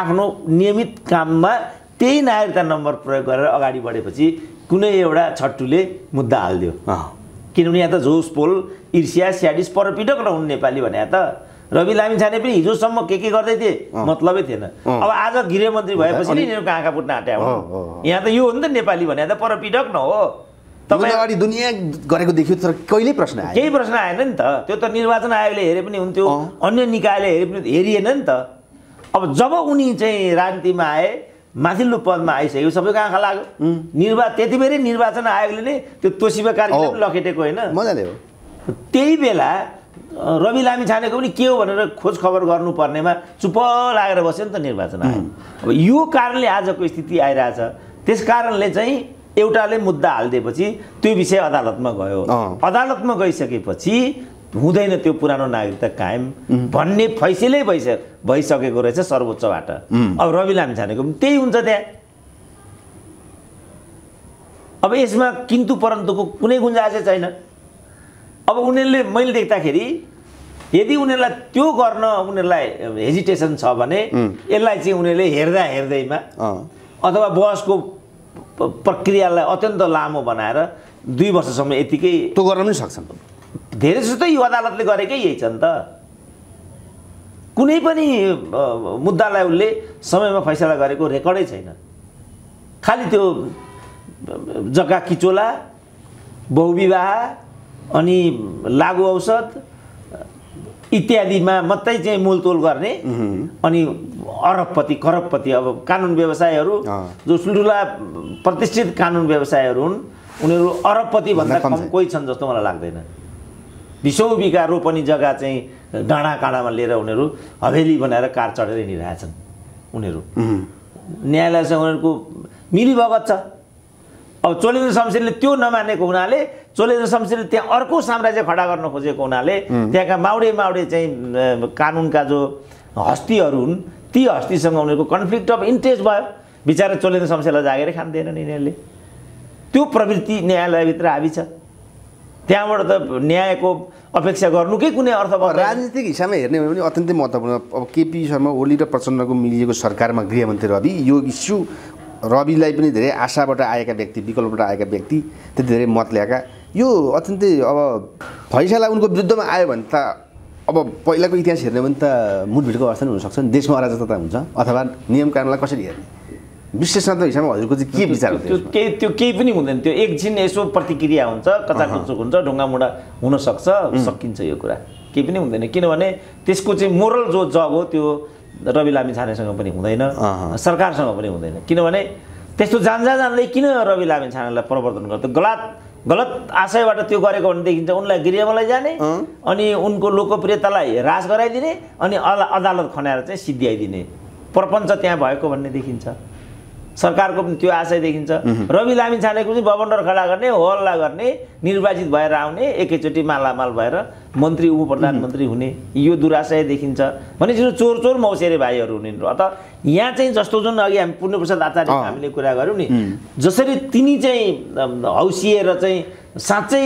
आफ्नो नियमित काममा त्यही नागरिकता नम्बर प्रयोग गरेर अगाडि बढेपछि कुनै एउटा छट्टुले मुद्दा हालिदियो किनभने यहाँ त झोस पोल ईर्ष्या स्याडिस परपिटक हुन् नेपाली भने त रवि लामिछाने पनि हिजोसम्म के के गर्दै थिए मतलबै थिएन अब आज गृहमन्त्री भएपछि नि यिनीहरूको आँखा फुट्न आँट्या यहाँ त यो हो नि त नेपाली भने त परपीडक न हो तपाईँ अगाडि दुनियाँ गरेको देखियो तर कहिले प्रश्न आयो केही प्रश्न आएन नि त त्यो त निर्वाचन आयोगले हेरे पनि हुन्थ्यो अन्य निकायले हेरे पनि हेरिएन नि त अब जब उनी चाहिँ राजनीतिमा आए माथिल्लो पदमा आइसक्यो सबैको आँखा लाग्यो निर्वा त्यति बेरै निर्वाचन आयोगले नै त्यो तोसिबा कार्यक्रम लखेटेको होइन मजाले हो त्यही बेला रवि लामी छानेको पनि के हो भनेर खोज खबर गर्नुपर्नेमा चुप लागेर बस्यो नि त निर्वाचन आयो अब यो कारणले आजको स्थिति आइरहेछ त्यस कारणले चाहिँ एउटाले मुद्दा हालिदिएपछि त्यो विषय अदालतमा गयो अदालतमा गइसकेपछि हुँदैन त्यो पुरानो नागरिकता कायम भन्ने फैसलै भइसक भइसकेको रहेछ सर्वोच्चबाट अब रवि लामी छानेको पनि त्यही हुन्छ त्यहाँ अब यसमा किन्तु परन्तुको कुनै गुन्जासै छैन अब उनीहरूले मैले देख्दाखेरि यदि उनीहरूलाई त्यो गर्न उनीहरूलाई हेजिटेसन छ भने यसलाई चाहिँ उनीहरूले हेर्दा हेर्दैमा अथवा बहसको प्रक्रियालाई अत्यन्त लामो बनाएर दुई वर्षसम्म यतिकै त्यो गर्न पनि सक्छन् धेरै जस्तो यो अदालतले गरेकै यही छन् त कुनै पनि मुद्दालाई उसले समयमा फैसला गरेको रेकर्डै छैन खालि त्यो जग्गा किचोला बहुविवाह अनि लागु औषध इत्यादिमा मात्रै चाहिँ मोलतोल गर्ने अनि अरबपति करबपति अब कानुन व्यवसायहरू जो ठुल्ठुला प्रतिष्ठित कानुन व्यवसायहरू हुन् उनीहरू अरबपति भन्दा कम कोही छन् जस्तो मलाई लाग्दैन बिसौँ बिघा रोपनी जग्गा चाहिँ डाँडा काँडामा लिएर उनीहरू हवेली बनाएर कार चढेर हिँडिरहेछन् उनीहरू न्यायालयसँग उनीहरूको मिलिभगत छ अब चोलिन्द्र शमशेरले त्यो नमानेको हुनाले चोलेजो शमशेरले त्यहाँ अर्को साम्राज्य खडा गर्न खोजेको हुनाले त्यहाँका माउडे माउडे चाहिँ कानुनका जो हस्तीहरू हुन् ती हस्तीसँग उनीहरूको कन्फ्लिक्ट अफ इन्ट्रेस्ट भयो बिचरा चोलेन्द्र शमशेरलाई जागेरै खाँदैनन् यिनीहरूले त्यो प्रवृत्ति न्यायालयभित्र हाबी छ त्यहाँबाट त न्यायको अपेक्षा गर्नुकै कुनै अर्थ भयो राजनीतिक हिसाबमा हेर्ने हो भने अत्यन्तै महत्त्वपूर्ण अब केपी शर्मा ओली र प्रचण्डको मिलिएको सरकारमा गृहमन्त्री रवि यो इस्यु रविलाई पनि धेरै आशाबाट आएका व्यक्ति विकल्पबाट आएका व्यक्ति त्यति धेरै मत ल्याएका यो अत्यन्तै अब फैसला उनको विरुद्धमा आयो भने त अब पहिलाको इतिहास हेर्ने भने त मुठभिडको अवस्था नै हुनसक्छ नि देशमा अराजकता हुन्छ अथवा नियम कानुनलाई कसरी हेर्ने विश्लेषणको हिसाबमा हजुरको चाहिँ के विचार त्यो केही त्यो केही पनि हुँदैन त्यो एकछिन यसो प्रतिक्रिया हुन्छ कचाकुचुक हुन्छ ढुङ्गामुढा हुनसक्छ सकिन्छ यो कुरा केही पनि हुँदैन किनभने त्यसको चाहिँ मोरल जो जग हो त्यो रवि लामी छानेसँग पनि हुँदैन सरकारसँग पनि हुँदैन किनभने त्यस्तो जान्जा जान्दै किन रवि लामी छानेलाई प्रवर्धन गर्थ्यो गलात गलत आशयबाट त्यो गरेको भनेदेखि देखिन्छ उनलाई गृहमा जाने अनि उनको लोकप्रियतालाई ह्रास गराइदिने अनि अदालत खनाएर चाहिँ सिद्ध्याइदिने प्रपञ्च त्यहाँ भएको भन्ने देखिन्छ सरकारको पनि त्यो आशय देखिन्छ रवि लामी छानेको चाहिँ बबन्डर खडा गर्ने हल्ला गर्ने निर्वाचित भएर आउने एकैचोटि मालामाल भएर मन्त्री उप प्रधानमन्त्री हुने यो दुराशय देखिन्छ भनेपछि चोर चोर मौसेरे भाइहरू हुने अत यहाँ चाहिँ जस्तो जुन अघि हामी पूर्णप्रसाद आचार्य हामीले कुरा गऱ्यौँ नि जसरी तिनी चाहिँ हौसिएर चाहिँ साँच्चै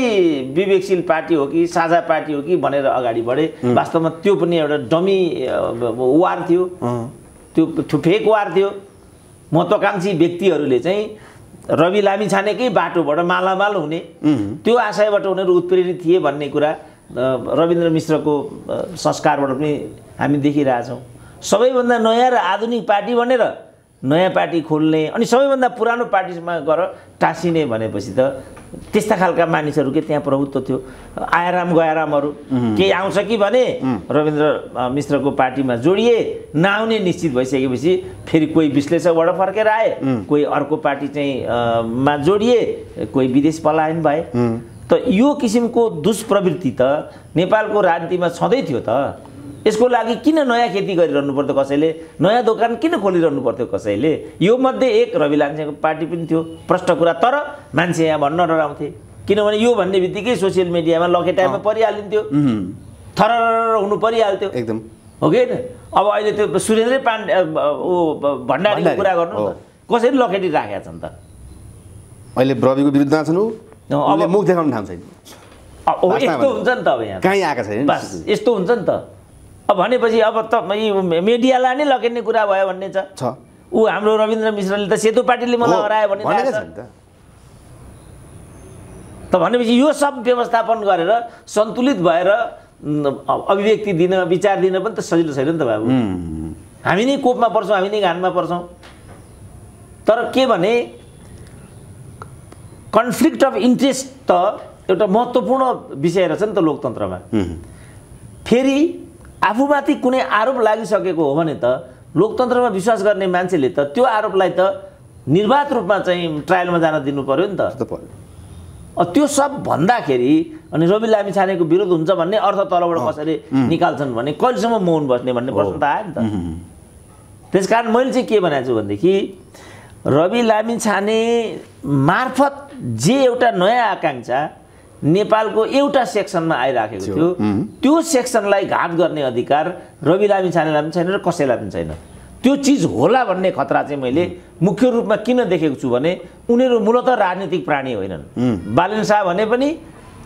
विवेकशील पार्टी हो कि साझा पार्टी हो कि भनेर अगाडि बढे वास्तवमा त्यो पनि एउटा डमी वार थियो त्यो फेक वार थियो महत्त्वाकाङ्क्षी व्यक्तिहरूले चाहिँ रवि लामी छानेकै बाटोबाट मालामाल हुने त्यो आशयबाट उनीहरू उत्प्रेरित थिए भन्ने कुरा रविन्द्र मिश्रको संस्कारबाट पनि हामी देखिरहेछौँ सबैभन्दा नयाँ र आधुनिक पार्टी भनेर नयाँ पार्टी खोल्ने अनि सबैभन्दा पुरानो पार्टीमा गएर टाँसिने भनेपछि त त्यस्ता खालका मानिसहरू के त्यहाँ प्रभुत्व थियो आयाराम गयारामहरू केही आउँछ कि भने रविन्द्र मिश्रको पार्टीमा जोडिए नआउने निश्चित भइसकेपछि फेरि कोही विश्लेषकबाट फर्केर आए कोही अर्को पार्टी चाहिँ मा जोडिए कोही विदेश पलायन भए त यो किसिमको दुष्प्रवृत्ति त नेपालको राजनीतिमा छँदै थियो त यसको लागि किन नयाँ खेती गरिरहनु पर्थ्यो कसैले नयाँ दोकान किन खोलिरहनु पर्थ्यो कसैले यो मध्ये एक रवि लान्छेको पार्टी पनि थियो प्रष्ट कुरा तर मान्छे यहाँ भन्न डराउँथे किनभने यो भन्ने बित्तिकै सोसियल मिडियामा लखेटाइमा परिहालिन्थ्यो थर हुनु परिहाल्थ्यो एकदम हो कि अब अहिले त्यो सुरेन्द्रै पाण्डे ऊ भण्डारीको कुरा गर्नु कसरी लकेटी राखेका छन् त अहिले रविको विरुद्धमा छन् मुख देखाउनु छैन यस्तो हुन्छ नि त अब यहाँ कहीँ आएको छैन यस्तो हुन्छ नि त अब भनेपछि अब त मिडियालाई नै लगिने कुरा भयो भन्ने छ ऊ हाम्रो रविन्द्र मिश्रले त सेतु पार्टीले मलाई हरायो भन्ने त भनेपछि यो सब व्यवस्थापन गरेर सन्तुलित भएर अभिव्यक्ति दिन विचार दिन पनि त सजिलो छैन नि त बाबु हामी नै कोपमा पर्छौँ हामी नै घानमा पर्छौँ तर के भने कन्फ्लिक्ट अफ इन्ट्रेस्ट त एउटा महत्त्वपूर्ण विषय रहेछ नि त लोकतन्त्रमा फेरि आफूमाथि कुनै आरोप लागिसकेको हो भने त लोकतन्त्रमा विश्वास गर्ने मान्छेले त त्यो आरोपलाई त निर्वाध रूपमा चाहिँ ट्रायलमा जान दिनु पऱ्यो नि त त्यो सब भन्दाखेरि अनि रवि लामी छानेको विरोध हुन्छ भन्ने अर्थ तलबाट कसरी निकाल्छन् भने कहिलेसम्म मौन बस्ने भन्ने प्रश्न त आयो नि त त्यस कारण मैले चाहिँ के भनेको छु भनेदेखि रवि लामी छाने मार्फत जे एउटा नयाँ आकाङ्क्षा नेपालको एउटा सेक्सनमा आइराखेको थियो त्यो सेक्सनलाई घात गर्ने अधिकार रवि लामी छानेलाई पनि छैन र कसैलाई पनि छैन त्यो चिज होला भन्ने खतरा चाहिँ मैले मुख्य रूपमा किन देखेको छु भने उनीहरू मूलत राजनीतिक प्राणी होइनन् बालन शाह भने पनि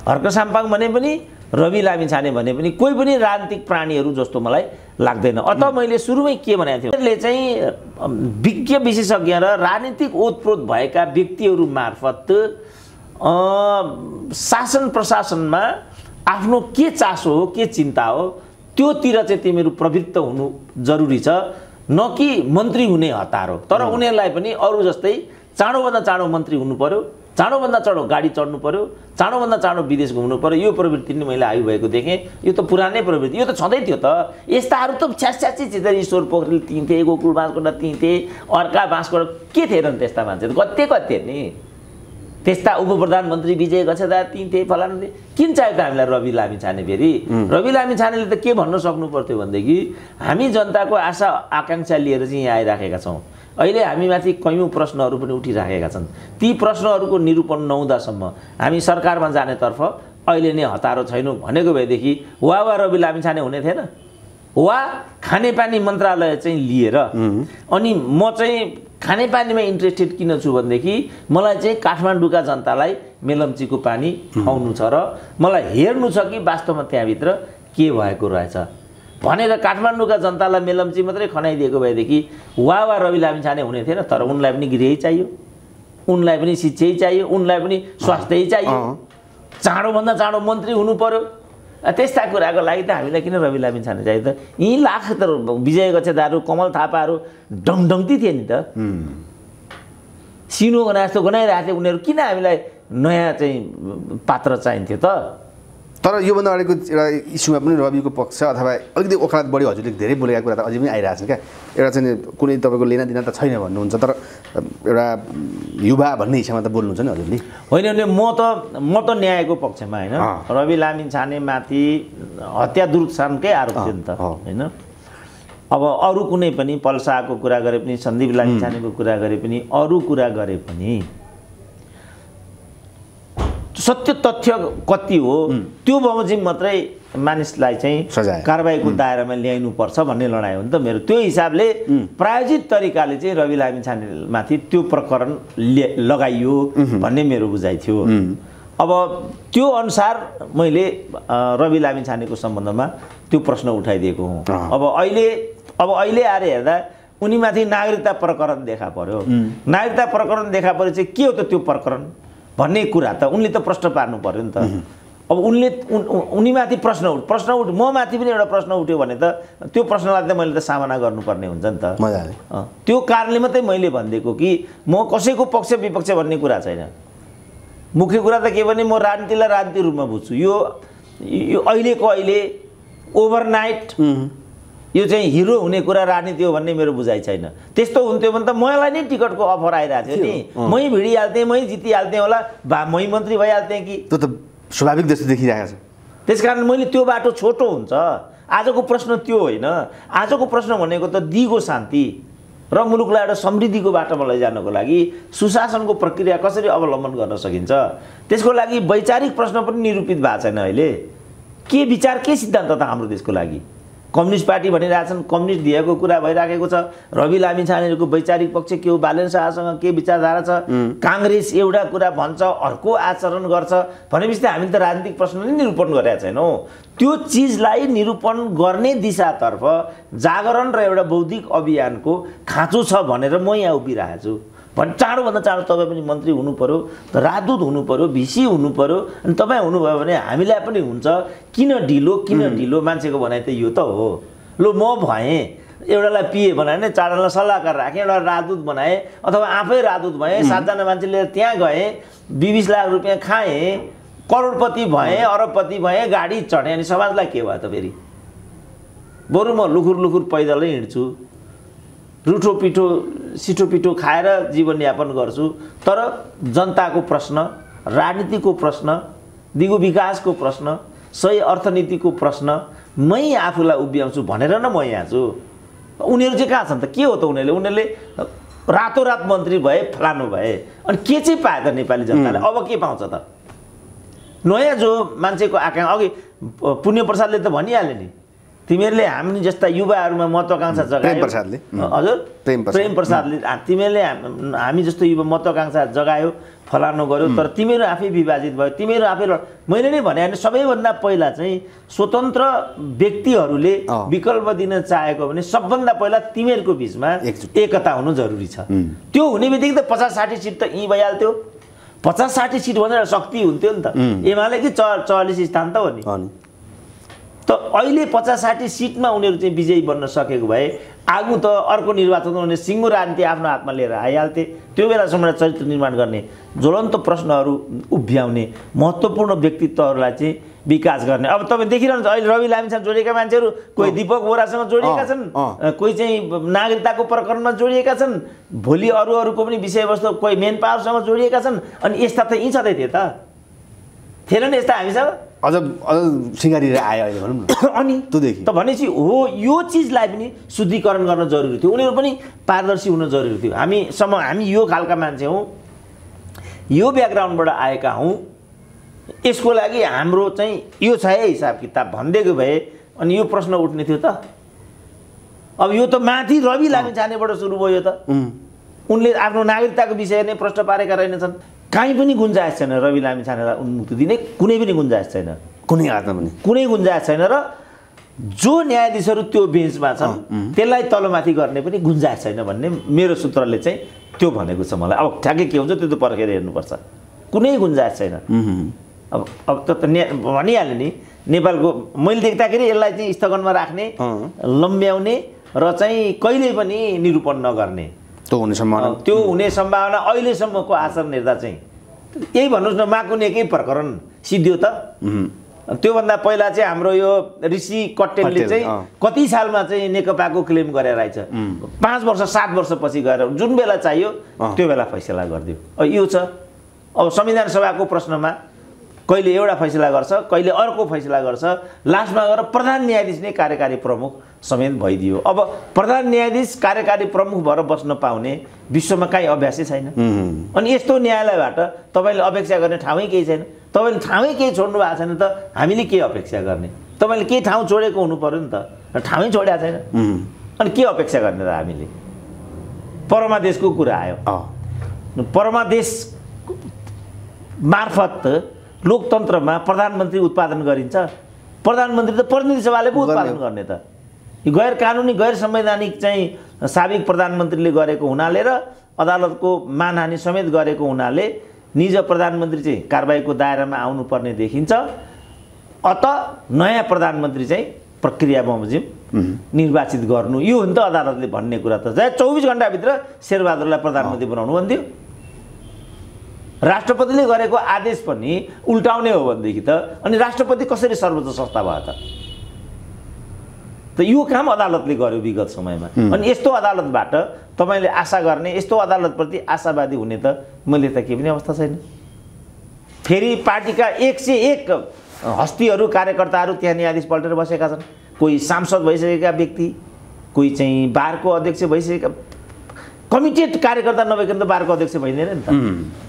हर्क साम्पाङ भने पनि रवि लामी छाने भने पनि कोही पनि राजनीतिक प्राणीहरू जस्तो मलाई लाग्दैन अत मैले सुरुमै के भनेको थिएँ चाहिँ विज्ञ विशेषज्ञ र राजनीतिक ओतप्रोत भएका व्यक्तिहरू मार्फत शासन प्रशासनमा आफ्नो के चासो हो के चिन्ता हो त्योतिर चाहिँ तिमीहरू प्रवृत्त हुनु जरुरी छ न कि मन्त्री हुने हतार हो तर उनीहरूलाई पनि अरू जस्तै चाँडोभन्दा चाँडो मन्त्री हुनु पऱ्यो चाँडोभन्दा चाँडो गाडी चढ्नु पऱ्यो चाँडोभन्दा चाँडो विदेश घुम्नु पऱ्यो यो प्रवृत्ति नै मैले आयु भएको देखेँ यो त पुरानै प्रवृत्ति यो त छँदै थियो त यस्ताहरू त छ्यासी चिज ईश्वर पोखरेल तिन्थे गोकुल बाँसकोटा तिन्थे अर्का बाँसकोटा के थिएन त्यस्ता मान्छे कति कति नि त्यस्ता उप प्रधानमन्त्री विजय गच्छदा तिन थिए फलानु किन चाहियो त हामीलाई रवि लामी छाने फेरि रवि लामी छानेले त के भन्न सक्नु पर्थ्यो भनेदेखि हामी जनताको आशा आकाङ्क्षा लिएर चाहिँ यहाँ आइराखेका छौँ अहिले हामीमाथि कयौँ प्रश्नहरू पनि उठिराखेका छन् ती प्रश्नहरूको निरूपण नहुँदासम्म हामी सरकारमा जानेतर्फ अहिले नै हतारो छैनौँ भनेको भएदेखि वा वा रवि लामी छाने हुने थिएन वा खानेपानी मन्त्रालय चाहिँ लिएर अनि म चाहिँ खानेपानीमा इन्ट्रेस्टेड किन छु भनेदेखि मलाई चाहिँ काठमाडौँका जनतालाई मेलम्चीको पानी खुवाउनु छ र मलाई हेर्नु छ कि वास्तवमा त्यहाँभित्र के भएको रहेछ भनेर काठमाडौँका जनतालाई मेलम्ची मात्रै खनाइदिएको भएदेखि वा वा रवि लामिछाने छाने हुने थिएन तर उनलाई पनि गृहै चाहियो उनलाई पनि शिक्षै चाहियो उनलाई पनि स्वास्थ्यै चाहियो चाँडोभन्दा चाँडो मन्त्री हुनु पर्यो त्यस्ता कुराको लागि त हामीलाई किन रवि लामिन छाने चाहियो त यी लाख त विजय गच्छेदाहरू कमल थापाहरू डङडङ्ती थिए नि त सिनो गनास्तो जस्तो गनाइरहेको थियो उनीहरू किन हामीलाई नयाँ चाहिँ पात्र चाहिन्थ्यो त तर योभन्दा अगाडिको एउटा इस्युमा पनि रविको पक्ष अथवा अलिकति ओखरात बढी हजुरले धेरै बोलेका कुरा त अझै पनि आइरहेको छ क्या एउटा चाहिँ कुनै तपाईँको लेना दिना त छैन भन्नुहुन्छ तर एउटा युवा भन्ने हिसाबमा त बोल्नुहुन्छ नि हजुरले होइन भने म त म त न्यायको पक्षमा होइन रवि लामी माथि हत्या दुरुत्सानकै आरोप थियो नि त होइन अब अरू कुनै पनि पल्साको कुरा गरे पनि सन्दीप लामिछानेको कुरा गरे पनि अरू कुरा गरे पनि सत्य तथ्य कति हो त्यो बमोजिम मात्रै मानिसलाई चाहिँ कारवाहीको दायरामा ल्याइनुपर्छ भन्ने लडाइँ हो नि त मेरो त्यो हिसाबले प्रायोजित तरिकाले चाहिँ रवि लामी छानेमाथि त्यो प्रकरण लगाइयो भन्ने मेरो बुझाइ थियो अब त्यो अनुसार मैले रवि लामी छानेको सम्बन्धमा त्यो प्रश्न उठाइदिएको हुँ अब अहिले अब अहिले आएर हेर्दा उनीमाथि नागरिकता प्रकरण देखा पर्यो नागरिकता प्रकरण देखा परे चाहिँ के हो त त्यो प्रकरण भन्ने कुरा त उनले त प्रश्न पार्नु पऱ्यो नि त अब उनले उनी उनीमाथि प्रश्न उठ प्रश्न उठ म माथि पनि एउटा प्रश्न उठ्यो भने त त्यो प्रश्नलाई त मैले त सामना गर्नुपर्ने हुन्छ नि त मजाले त्यो कारणले मात्रै मैले भनिदिएको कि म कसैको पक्ष विपक्ष भन्ने कुरा छैन मुख्य कुरा त के भने म राजनीतिलाई राजनीति रूपमा बुझ्छु यो यो अहिलेको अहिले ओभरनाइट यो चाहिँ हिरो हुने कुरा राजनीति हो भन्ने मेरो बुझाइ छैन त्यस्तो हुन्थ्यो भने त मलाई नै टिकटको अफर आइरहेको थियो नि मै भिडिहाल्थेँ मै जितिहाल्थेँ होला भा मै मन्त्री भइहाल्थेँ कि त्यो त स्वाभाविक जस्तो देखिरहेको छ त्यस कारण मैले त्यो बाटो छोटो हुन्छ आजको प्रश्न त्यो होइन आजको प्रश्न भनेको त दिगो शान्ति र मुलुकलाई एउटा समृद्धिको बाटोमा लैजानको लागि सुशासनको प्रक्रिया कसरी अवलम्बन गर्न सकिन्छ त्यसको लागि वैचारिक प्रश्न पनि निरूपित भएको छैन अहिले के विचार के सिद्धान्त त हाम्रो देशको लागि कम्युनिस्ट पार्टी भनिरहेछन् कम्युनिस्ट दिएको कुरा भइराखेको छ रवि लामी वैचारिक पक्ष के हो बालन शाहसँग के विचारधारा छ काङ्ग्रेस एउटा कुरा भन्छ अर्को आचरण गर्छ भनेपछि त हामीले त राजनीतिक प्रश्न नै निरूपण गरेका छैनौँ त्यो चिजलाई निरूपण गर्ने दिशातर्फ जागरण र एउटा बौद्धिक अभियानको खाँचो छ भनेर म यहाँ उभिरहेको छु भने चाँडोभन्दा चाँडो तपाईँ पनि मन्त्री हुनु पऱ्यो राजदूत हुनु पऱ्यो भिसी हुनु पऱ्यो अनि तपाईँ हुनुभयो भने हामीलाई पनि हुन्छ किन ढिलो किन ढिलो मान्छेको भनाइ त यो त हो लो म भएँ एउटालाई पिए बनाएँ भने चारजनालाई सल्लाहकार राखेँ एउटा राजदूत बनाएँ अथवा आफै राजदूत भएँ सातजना मान्छे लिएर त्यहाँ गएँ बिस लाख रुपियाँ खाएँ करोडपति भएँ अरबपति भएँ गाडी चढेँ अनि समाजलाई के भयो त फेरि बरु म लुखुर लुखुर पैदलै हिँड्छु रुठो पिठो सिठो पिठो खाएर जीवनयापन गर्छु तर जनताको प्रश्न राजनीतिको प्रश्न दिगो विकासको प्रश्न सही अर्थनीतिको प्रश्न मै आफूलाई उभ्याउँछु भनेर न म यहाँ छु उनीहरू चाहिँ कहाँ छन् त के हो त उनीहरूले उनीहरूले रात मन्त्री भए फलानु भए अनि के चाहिँ पाए त नेपाली जनताले अब के पाउँछ त नयाँ जो मान्छेको आकाङ्क्षा अघि पुण्य प्रसादले त भनिहाले नि तिमीहरूले हामी जस्ता युवाहरूमा महत्त्वाकाङ्क्षा जगायो प्रसादले हजुर प्रेम प्रसादले तिमीहरूले हामी जस्तो युवा महत्त्वाकाङ्क्षा जगायो फलानु गर्यो तर तिमीहरू आफै विभाजित भयो तिमीहरू आफै मैले नै भने सबैभन्दा पहिला चाहिँ स्वतन्त्र व्यक्तिहरूले विकल्प दिन चाहेको भने सबभन्दा पहिला तिमीहरूको बिचमा एकता हुनु जरुरी छ त्यो हुने बित्तिकै त पचास साठी सिट त यहीँ भइहाल्थ्यो पचास साठी सिट भनेर शक्ति हुन्थ्यो नि त कि चौ चालिस स्थान त हो नि त अहिले पचास साठी सिटमा उनीहरू चाहिँ विजयी बन्न सकेको भए आगो त अर्को निर्वाचनमा हुने सिङ्गो राजनीति आफ्नो हातमा लिएर आइहाल्थे त्यो बेलासम्म चरित्र निर्माण गर्ने ज्वलन्त प्रश्नहरू उभ्याउने महत्त्वपूर्ण व्यक्तित्वहरूलाई चाहिँ विकास गर्ने अब तपाईँ देखिरहनु अहिले रवि लामिसँग जोडिएका मान्छेहरू कोही दिपक बोरासँग जोडिएका छन् कोही चाहिँ नागरिकताको प्रकरणमा जोडिएका छन् भोलि अरू अरूको पनि विषयवस्तु कोही मेन पावरसँग जोडिएका छन् अनि यस्ता त यी छँदै थिए त थिएन नि यस्ता हामीसँग अझ अझ सिँगारिएर आयो अहिले भनौँ न अनि देखि त भनेपछि हो यो चिजलाई पनि शुद्धिकरण गर्न जरुरी थियो उनीहरू पनि पारदर्शी हुन जरुरी थियो हामीसम्म हामी यो खालका मान्छे हौँ यो ब्याकग्राउन्डबाट आएका हौँ यसको लागि हाम्रो चाहिँ यो छ है हिसाब किताब भनिदिएको भए अनि यो प्रश्न उठ्ने थियो त अब यो त माथि रवि लाग्ने जानेबाट सुरु भयो त उनले आफ्नो नागरिकताको विषय नै प्रश्न पारेका रहेनछन् काहीँ पनि गुन्जायस छैन रवि लामी छानेलाई उन्मुक्ति दिने कुनै पनि गुन्जायस छैन कुनै हातमा पनि कुनै गुन्जायस छैन र जो न्यायाधीशहरू त्यो बेन्चमा छन् त्यसलाई तलमाथि गर्ने पनि गुन्जायस छैन भन्ने मेरो सूत्रले चाहिँ त्यो भनेको छ मलाई अब ठ्याक्कै के हुन्छ त्यो त पर्खेर हेर्नुपर्छ कुनै गुन्जायस छैन अब अब त भनिहाल्यो नि नेपालको मैले देख्दाखेरि यसलाई चाहिँ स्थगनमा राख्ने लम्ब्याउने र चाहिँ कहिले पनि निरूपण नगर्ने त्यो हुने सम्भावना त्यो हुने सम्भावना अहिलेसम्मको आचरण हेर्दा चाहिँ यही भन्नुहोस् न माकुनेकै प्रकरण सिद्धियो त त्योभन्दा पहिला चाहिँ हाम्रो यो ऋषि कटेलले चाहिँ कति सालमा चाहिँ नेकपाको क्लेम गरेर आइछ पाँच वर्ष सात वर्षपछि गएर जुन बेला चाहियो त्यो बेला फैसला गरिदियो यो छ अब संविधान सभाको प्रश्नमा कहिले एउटा फैसला गर्छ कहिले अर्को फैसला गर्छ लास्टमा गएर प्रधान न्यायाधीश नै कार्यकारी प्रमुख समेत भइदियो अब प्रधान न्यायाधीश कार्यकारी प्रमुख भएर बस्न पाउने विश्वमा काहीँ अभ्यासै छैन अनि यस्तो न्यायालयबाट तपाईँले अपेक्षा गर्ने ठाउँै केही छैन तपाईँले ठाउँै केही छोड्नु भएको छैन त हामीले के अपेक्षा गर्ने तपाईँले केही ठाउँ छोडेको हुनु पऱ्यो नि त ठाउँै छोडेको छैन अनि के अपेक्षा गर्ने त हामीले परमादेशको कुरा आयो परमादेश मार्फत लोकतन्त्रमा प्रधानमन्त्री उत्पादन गरिन्छ प्रधानमन्त्री त प्रतिनिधि सभाले पो उत्पादन गर्ने त यो गैर कानुनी गैर संवैधानिक चाहिँ साबिक प्रधानमन्त्रीले गरेको हुनाले र अदालतको मानहानि समेत गरेको हुनाले निज प्रधानमन्त्री चाहिँ कारवाहीको दायरामा आउनुपर्ने देखिन्छ अत नयाँ प्रधानमन्त्री चाहिँ प्रक्रिया बमोजिम निर्वाचित गर्नु यो हो नि त अदालतले भन्ने कुरा त चाहे चौबिस घन्टाभित्र शेरबहादुरलाई प्रधानमन्त्री बनाउनु भन्थ्यो राष्ट्रपतिले गरेको आदेश पनि उल्टाउने हो भनेदेखि त अनि राष्ट्रपति कसरी सर्वोच्च संस्था भयो त त यो काम अदालतले गर्यो विगत समयमा अनि यस्तो अदालतबाट तपाईँले आशा गर्ने यस्तो अदालतप्रति आशावादी हुने त मैले त केही पनि अवस्था छैन फेरि पार्टीका एक से एक हस्तीहरू कार्यकर्ताहरू त्यहाँ न्यायाधीश पल्टेर बसेका छन् कोही सांसद भइसकेका व्यक्ति कोही चाहिँ बारको अध्यक्ष भइसकेका कमिटेड कार्यकर्ता नभइकन त बारको अध्यक्ष भइँदैन नि त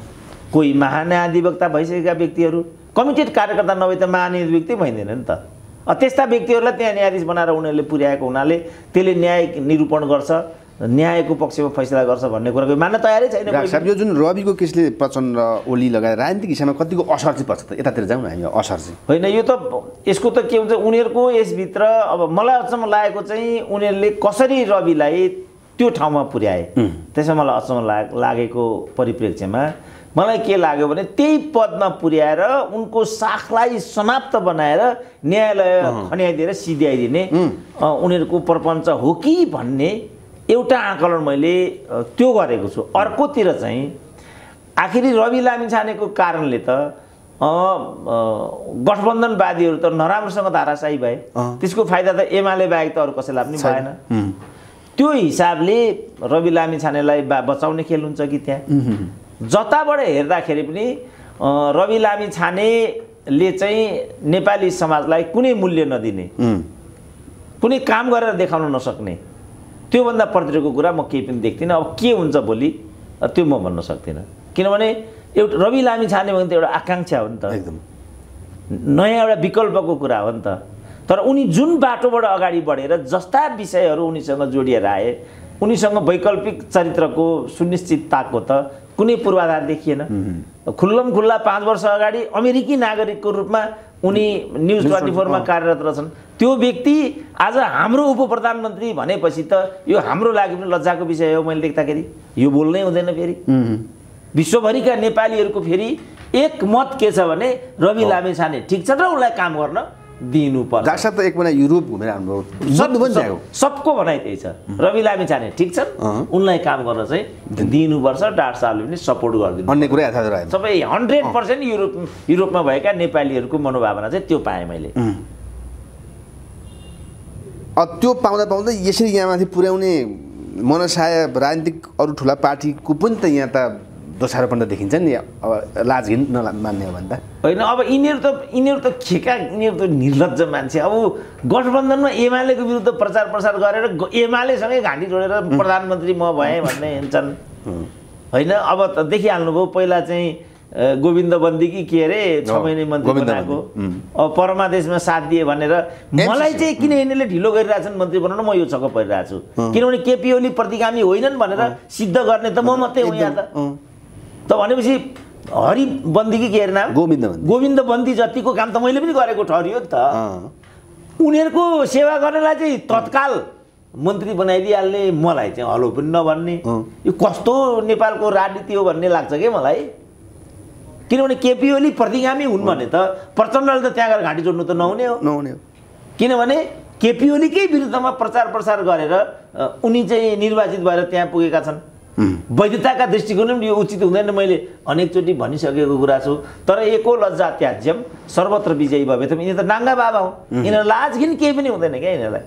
कोही महान्यायाधिवक्ता भइसकेका व्यक्तिहरू कमिटेड कार्यकर्ता नभए त महानियत व्यक्ति भइँदैन नि त त्यस्ता व्यक्तिहरूलाई त्यहाँ न्यायाधीश बनाएर उनीहरूले पुर्याएको हुनाले त्यसले न्याय निरूपण गर्छ न्यायको पक्षमा फैसला गर्छ भन्ने कुराको मान्न तयारै छैन यो जुन रविको केसले प्रचण्ड ओली लगाएर राजनीतिक हिसाबमा कतिको असर चाहिँ पर्छ त यतातिर जाउँ न हामी असर चाहिँ होइन यो त यसको त के हुन्छ उनीहरूको यसभित्र अब मलाई अचम्म लागेको चाहिँ उनीहरूले कसरी रविलाई त्यो ठाउँमा पुर्याए त्यसमा मलाई अचम्म लागेको परिप्रेक्ष्यमा मलाई के लाग्यो भने त्यही पदमा पुर्याएर उनको साखलाई समाप्त बनाएर न्यायालय खन्याइदिएर सिध्याइदिने उनीहरूको प्रपञ्च हो कि भन्ने एउटा आकलन मैले त्यो गरेको छु अर्कोतिर चाहिँ आखिरी रवि लामी छानेको कारणले त गठबन्धनवादीहरू त नराम्रोसँग धाराशाही भए त्यसको फाइदा त एमाले बाहेक त अरू कसैलाई पनि भएन त्यो हिसाबले रवि लामी छानेलाई बचाउने खेल हुन्छ कि त्यहाँ जताबाट हेर्दाखेरि पनि रवि लामी छानेले चाहिँ नेपाली समाजलाई कुनै मूल्य नदिने कुनै काम गरेर देखाउन नसक्ने त्योभन्दा प्रतिको कुरा म केही पनि देख्दिनँ अब के हुन्छ भोलि त्यो म भन्न सक्दिनँ किनभने एउटा रवि लामी छाने भने त एउटा आकाङ्क्षा हो नि त एकदम नयाँ एउटा विकल्पको कुरा हो नि त तर उनी जुन बाटोबाट अगाडि बढेर जस्ता विषयहरू उनीसँग जोडिएर आए उनीसँग वैकल्पिक चरित्रको सुनिश्चितताको त कुनै पूर्वाधार देखिएन खुल्लम खुल्ला पाँच वर्ष अगाडि अमेरिकी नागरिकको रूपमा उनी न्युज ट्वेन्टी फोरमा कार्यरत रहेछन् त्यो व्यक्ति आज हाम्रो उप प्रधानमन्त्री भनेपछि त यो हाम्रो लागि पनि लज्जाको विषय हो मैले देख्दाखेरि यो बोल्नै हुँदैन फेरि विश्वभरिका नेपालीहरूको फेरि एक मत के छ भने रवि लामेछाने ठिक छ र उसलाई काम गर्न दिनुपर्छ डाक्टर त एक युरोप घुमेर हाम्रो सबको भनाइ त्यही छ रवि लामी जाने ठिक छ उनलाई काम गर्न चाहिँ दिनुपर्छ डाक्टर साहबले पनि सपोर्ट गरिदिनु अन्य कुरै सबै हन्ड्रेड पर्सेन्ट युरोप युरोपमा भएका नेपालीहरूको मनोभावना चाहिँ त्यो पाएँ मैले त्यो पाउँदा पाउँदै यसरी यहाँमाथि पुर्याउने मनसाय राजनीतिक अरू ठुला पार्टीको पनि त यहाँ त दोषारोपण त देखिन्छ नि अब नला मान्ने हो भने त होइन अब यिनीहरू त यिनीहरू त खेका यिनीहरू त निर्लज मान्छे अब गठबन्धनमा एमालेको विरुद्ध प्रचार प्रसार गरेर एमालेसँगै घाँटी जोडेर प्रधानमन्त्री म भएँ भन्ने हिँड्छन् होइन अब त देखिहाल्नुभयो पहिला चाहिँ गोविन्द बन्दी कि के अरे छ महिने मन्त्री बनाएको अब परमादेशमा साथ दिए भनेर मलाई चाहिँ किन यिनीहरूले ढिलो गरिरहेछन् मन्त्री बनाउन म यो छक्क परिरहेको छु किनभने केपी ओली प्रतिगामी होइनन् भनेर सिद्ध गर्ने त म मात्रै हो यहाँ त त भनेपछि हरिबन्दी कि के अरे नाम गोविन्द गोविन्द बन्दी जतिको काम त मैले पनि गरेको ठहरियो नि त उनीहरूको सेवा गर्नलाई चाहिँ तत्काल मन्त्री बनाइदिइहाल्ने मलाई चाहिँ हलो पनि नभन्ने यो कस्तो नेपालको राजनीति हो भन्ने लाग्छ क्या मलाई किनभने केपी ओली प्रतिगामी हुन् भने त प्रचण्डले त त्यहाँ गएर घाँटी जोड्नु त नहुने हो नहुने हो किनभने केपी ओलीकै विरुद्धमा प्रचार प्रसार गरेर उनी चाहिँ निर्वाचित भएर त्यहाँ पुगेका छन् वैधताका दृष्टिकोण पनि यो उचित हुँदैन मैले अनेकचोटि भनिसकेको कुरा छु तर एको लज्जा त्याज्यम सर्वत्र विजयी त यिनी त नाङ्गा बाबा हो यिनीहरू लाज किन केही पनि हुँदैन क्या यिनीहरूलाई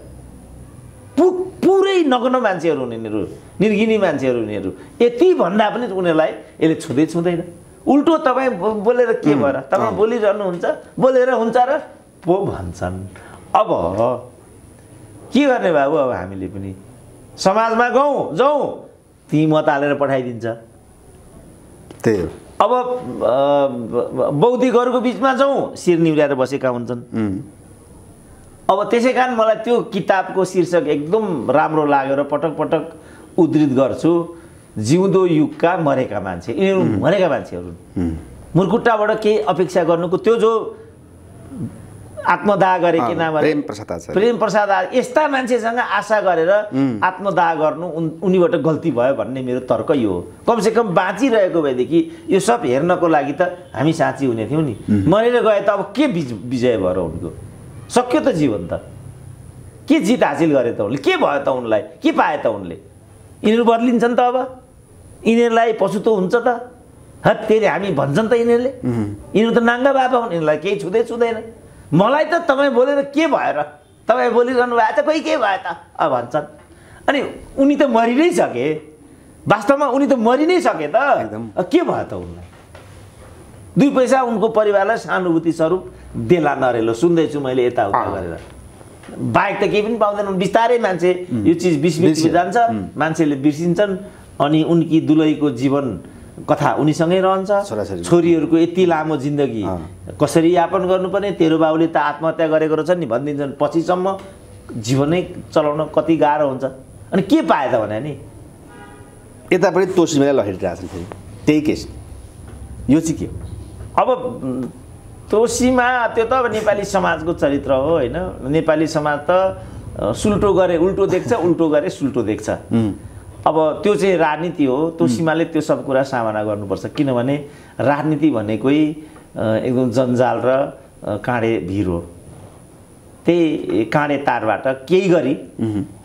पु पुरै नग्न मान्छेहरू हुन् यिनीहरू निर्गिनी मान्छेहरू यिनीहरू यति भन्दा पनि उनीहरूलाई यसले छुँदै छुँदैन उल्टो तपाईँ बोलेर के भएर तपाईँ बोलिरहनुहुन्छ बोलेर हुन्छ र पो भन्छन् अब के गर्ने बाबु अब हामीले पनि समाजमा गाउँ जाउँ ती मत हालेर पठाइदिन्छ त्यही हो अब बौद्धिकहरूको बिचमा जाउँ शिर निहुर्याएर बसेका हुन्छन् अब त्यसै कारण मलाई त्यो किताबको शीर्षक एकदम राम्रो लागेर पटक पटक उद्धित गर्छु जिउँदो युगका मरेका मान्छे यिनीहरू मरेका मान्छेहरू मुर्कुट्टाबाट केही अपेक्षा गर्नुको त्यो जो आत्मदाह गरे कि किनभने प्रेम प्रसाद यस्ता मान्छेसँग आशा गरेर आत्मदाह गर्नु उनीबाट गल्ती भयो भन्ने मेरो तर्क यो हो कमसेकम बाँचिरहेको भएदेखि यो सब हेर्नको लागि त हामी साँची हुने थियौँ नि मरेर गए त अब के विजय भएर उनको सक्यो त जीवन त के जित हासिल गरे त उनले के भयो त उनलाई के पाए त उनले यिनीहरू बदलिन्छन् त अब यिनीहरूलाई त हुन्छ त हत फेरि हामी भन्छन् त यिनीहरूले यिनीहरू त नाङ्गा बाबा हुन् यिनीहरूलाई केही छुँदै छुँदैन मलाई त तपाईँ बोलेर के भएर र तपाईँ बोलिरहनु भएको त कोही के भयो त अब भन्छन् अनि उनी त मरि नै सके वास्तवमा उनी त मरि नै सके त के भयो त उनलाई दुई पैसा उनको परिवारलाई सहानुभूति स्वरूप देला नरेलो सुन्दैछु मैले यताउता गरेर बाहेक त केही पनि पाउँदैनन् बिस्तारै मान्छे यो चिज बिस जान्छ मान्छेले बिर्सिन्छन् अनि उनकी दुलैको जीवन कथा उनीसँगै रहन्छ छोरीहरूको यति लामो जिन्दगी कसरी यापन गर्नुपर्ने तेरो बाबुले त आत्महत्या गरेको रहेछ नि भनिदिन्छन् पछिसम्म जीवनै चलाउन कति गाह्रो हुन्छ अनि के पाए त भने नि यता पनि लहरिरहेको छन् फेरि त्यही केस यो चाहिँ के अब तोसीमा त्यो त अब नेपाली समाजको चरित्र हो होइन नेपाली समाज त सुल्टो गरे उल्टो देख्छ उल्टो गरे सुल्टो देख्छ अब त्यो चाहिँ राजनीति हो त्यो सीमाले त्यो सब कुरा सामना गर्नुपर्छ किनभने राजनीति भनेकै एकदम जन्जाल र काँडे भिर हो त्यही काँडे तारबाट केही गरी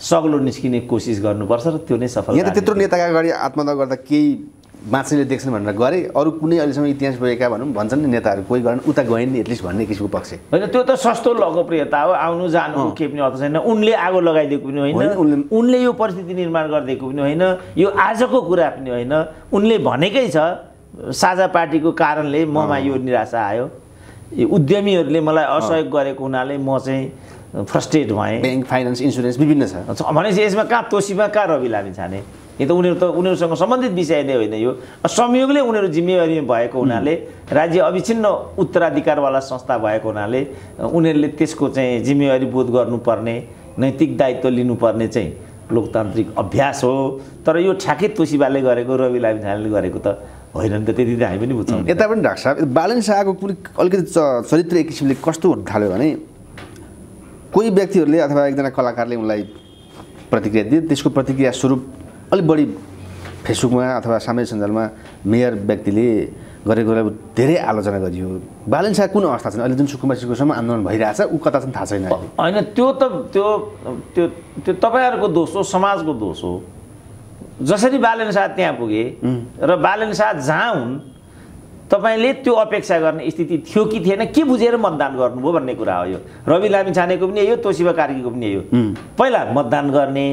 सग्लो निस्किने कोसिस गर्नुपर्छ र त्यो नै सफल यहाँ त त्यत्रो नेताका अगाडि आत्महत्या गर्दा केही बाँच्नेले देख्छन् भनेर गरे अरू कुनै अहिलेसम्म इतिहास बोकेका भनौँ भन्छन् नि नेताहरू कोही गरेन उता गएन नि एटलिस्ट भन्ने किसिमको पक्ष होइन त्यो त सस्तो लोकप्रियता हो आउनु जानु केही पनि अर्थ छैन उनले आगो लगाइदिएको पनि होइन उनले यो परिस्थिति निर्माण गरिदिएको पनि होइन यो आजको कुरा पनि होइन उनले भनेकै छ साझा पार्टीको कारणले ममा यो निराशा आयो उद्यमीहरूले मलाई असहयोग गरेको हुनाले म चाहिँ फ्रस्ट्रेट भएँ ब्याङ्क फाइनेन्स इन्सुरेन्स विभिन्न छ भनेपछि यसमा कहाँ तोसीमा कहाँ रवि लामी छाने यो त उनीहरू त उनीहरूसँग सम्बन्धित विषय नै होइन यो संयोगले उनीहरू जिम्मेवारी भएको हुनाले राज्य अविच्छिन्न उत्तराधिकारवाला संस्था भएको हुनाले उनीहरूले त्यसको चाहिँ जिम्मेवारी बोध गर्नुपर्ने नैतिक दायित्व लिनुपर्ने चाहिँ लोकतान्त्रिक अभ्यास हो तर यो ठ्याके तोसिबाले गरेको रवि लामिछानेले गरेको त होइन नि त त्यति त हामी पनि बुझ्छौँ यता पनि डाक्टर साहब बालन शाहको कुनै अलिकति चरित्र एक किसिमले कस्तो हुन थाल्यो भने कोही व्यक्तिहरूले अथवा एकजना कलाकारले उनलाई प्रतिक्रिया दिए त्यसको प्रतिक्रिया स्वरूप अलिक बढी फेसबुकमा अथवा सामाजिक सञ्जालमा मेयर व्यक्तिले गरेको कुरा धेरै आलोचना गरियो बालन कुन अवस्था छन् अहिले जुन सुकुम्बासीकोसम्म आन्दोलन भइरहेछ ऊ कता छन् थाहा छैन होइन त्यो त त्यो त्यो त्यो तपाईँहरूको दोष हो समाजको दोष हो जसरी बालन त्यहाँ पुगे र बालन जहाँ हुन् तपाईँले त्यो अपेक्षा गर्ने स्थिति थियो कि थिएन के बुझेर मतदान गर्नुभयो भन्ने कुरा हो यो रवि लामी छानेको पनि यही हो तोसिबा कार्कीको पनि यही हो पहिला मतदान गर्ने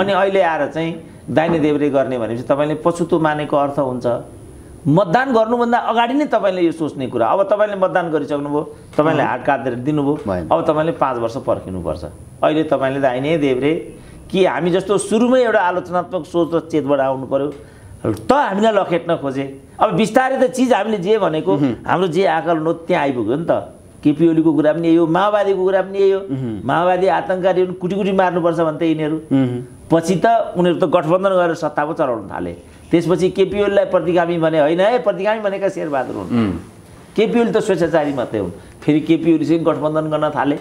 अनि अहिले आएर चाहिँ दाहिने देब्रे गर्ने भनेपछि तपाईँले पछुतो मानेको अर्थ हुन्छ मतदान गर्नुभन्दा अगाडि नै तपाईँले यो सोच्ने कुरा अब तपाईँले मतदान गरिसक्नुभयो तपाईँले हात काटेर दिनुभयो अब तपाईँले पाँच वर्ष पर्खिनुपर्छ अहिले तपाईँले दाहिने देब्रे कि हामी जस्तो सुरुमै एउटा आलोचनात्मक सोच र चेतबाट आउनु पऱ्यो त हामीलाई लखेट्न खोजे अब बिस्तारै त चिज हामीले जे भनेको हाम्रो जे आकलन हो त्यहाँ आइपुग्यो नि त केपी ओलीको कुरा पनि यही हो माओवादीको कुरा पनि यही हो माओवादी आतङ्ककारी कुटी कुटी मार्नुपर्छ भन्थे यिनीहरू पछि त उनीहरू त गठबन्धन गरेर सत्ता पो चलाउन थाले त्यसपछि केपी प्रतिगामी भने होइन है प्रतिगामी भनेका शेरबहादुर हुन् केपी त स्वेच्छाचारी मात्रै हुन् फेरि केपी ओलीसँग गठबन्धन गर्न थाले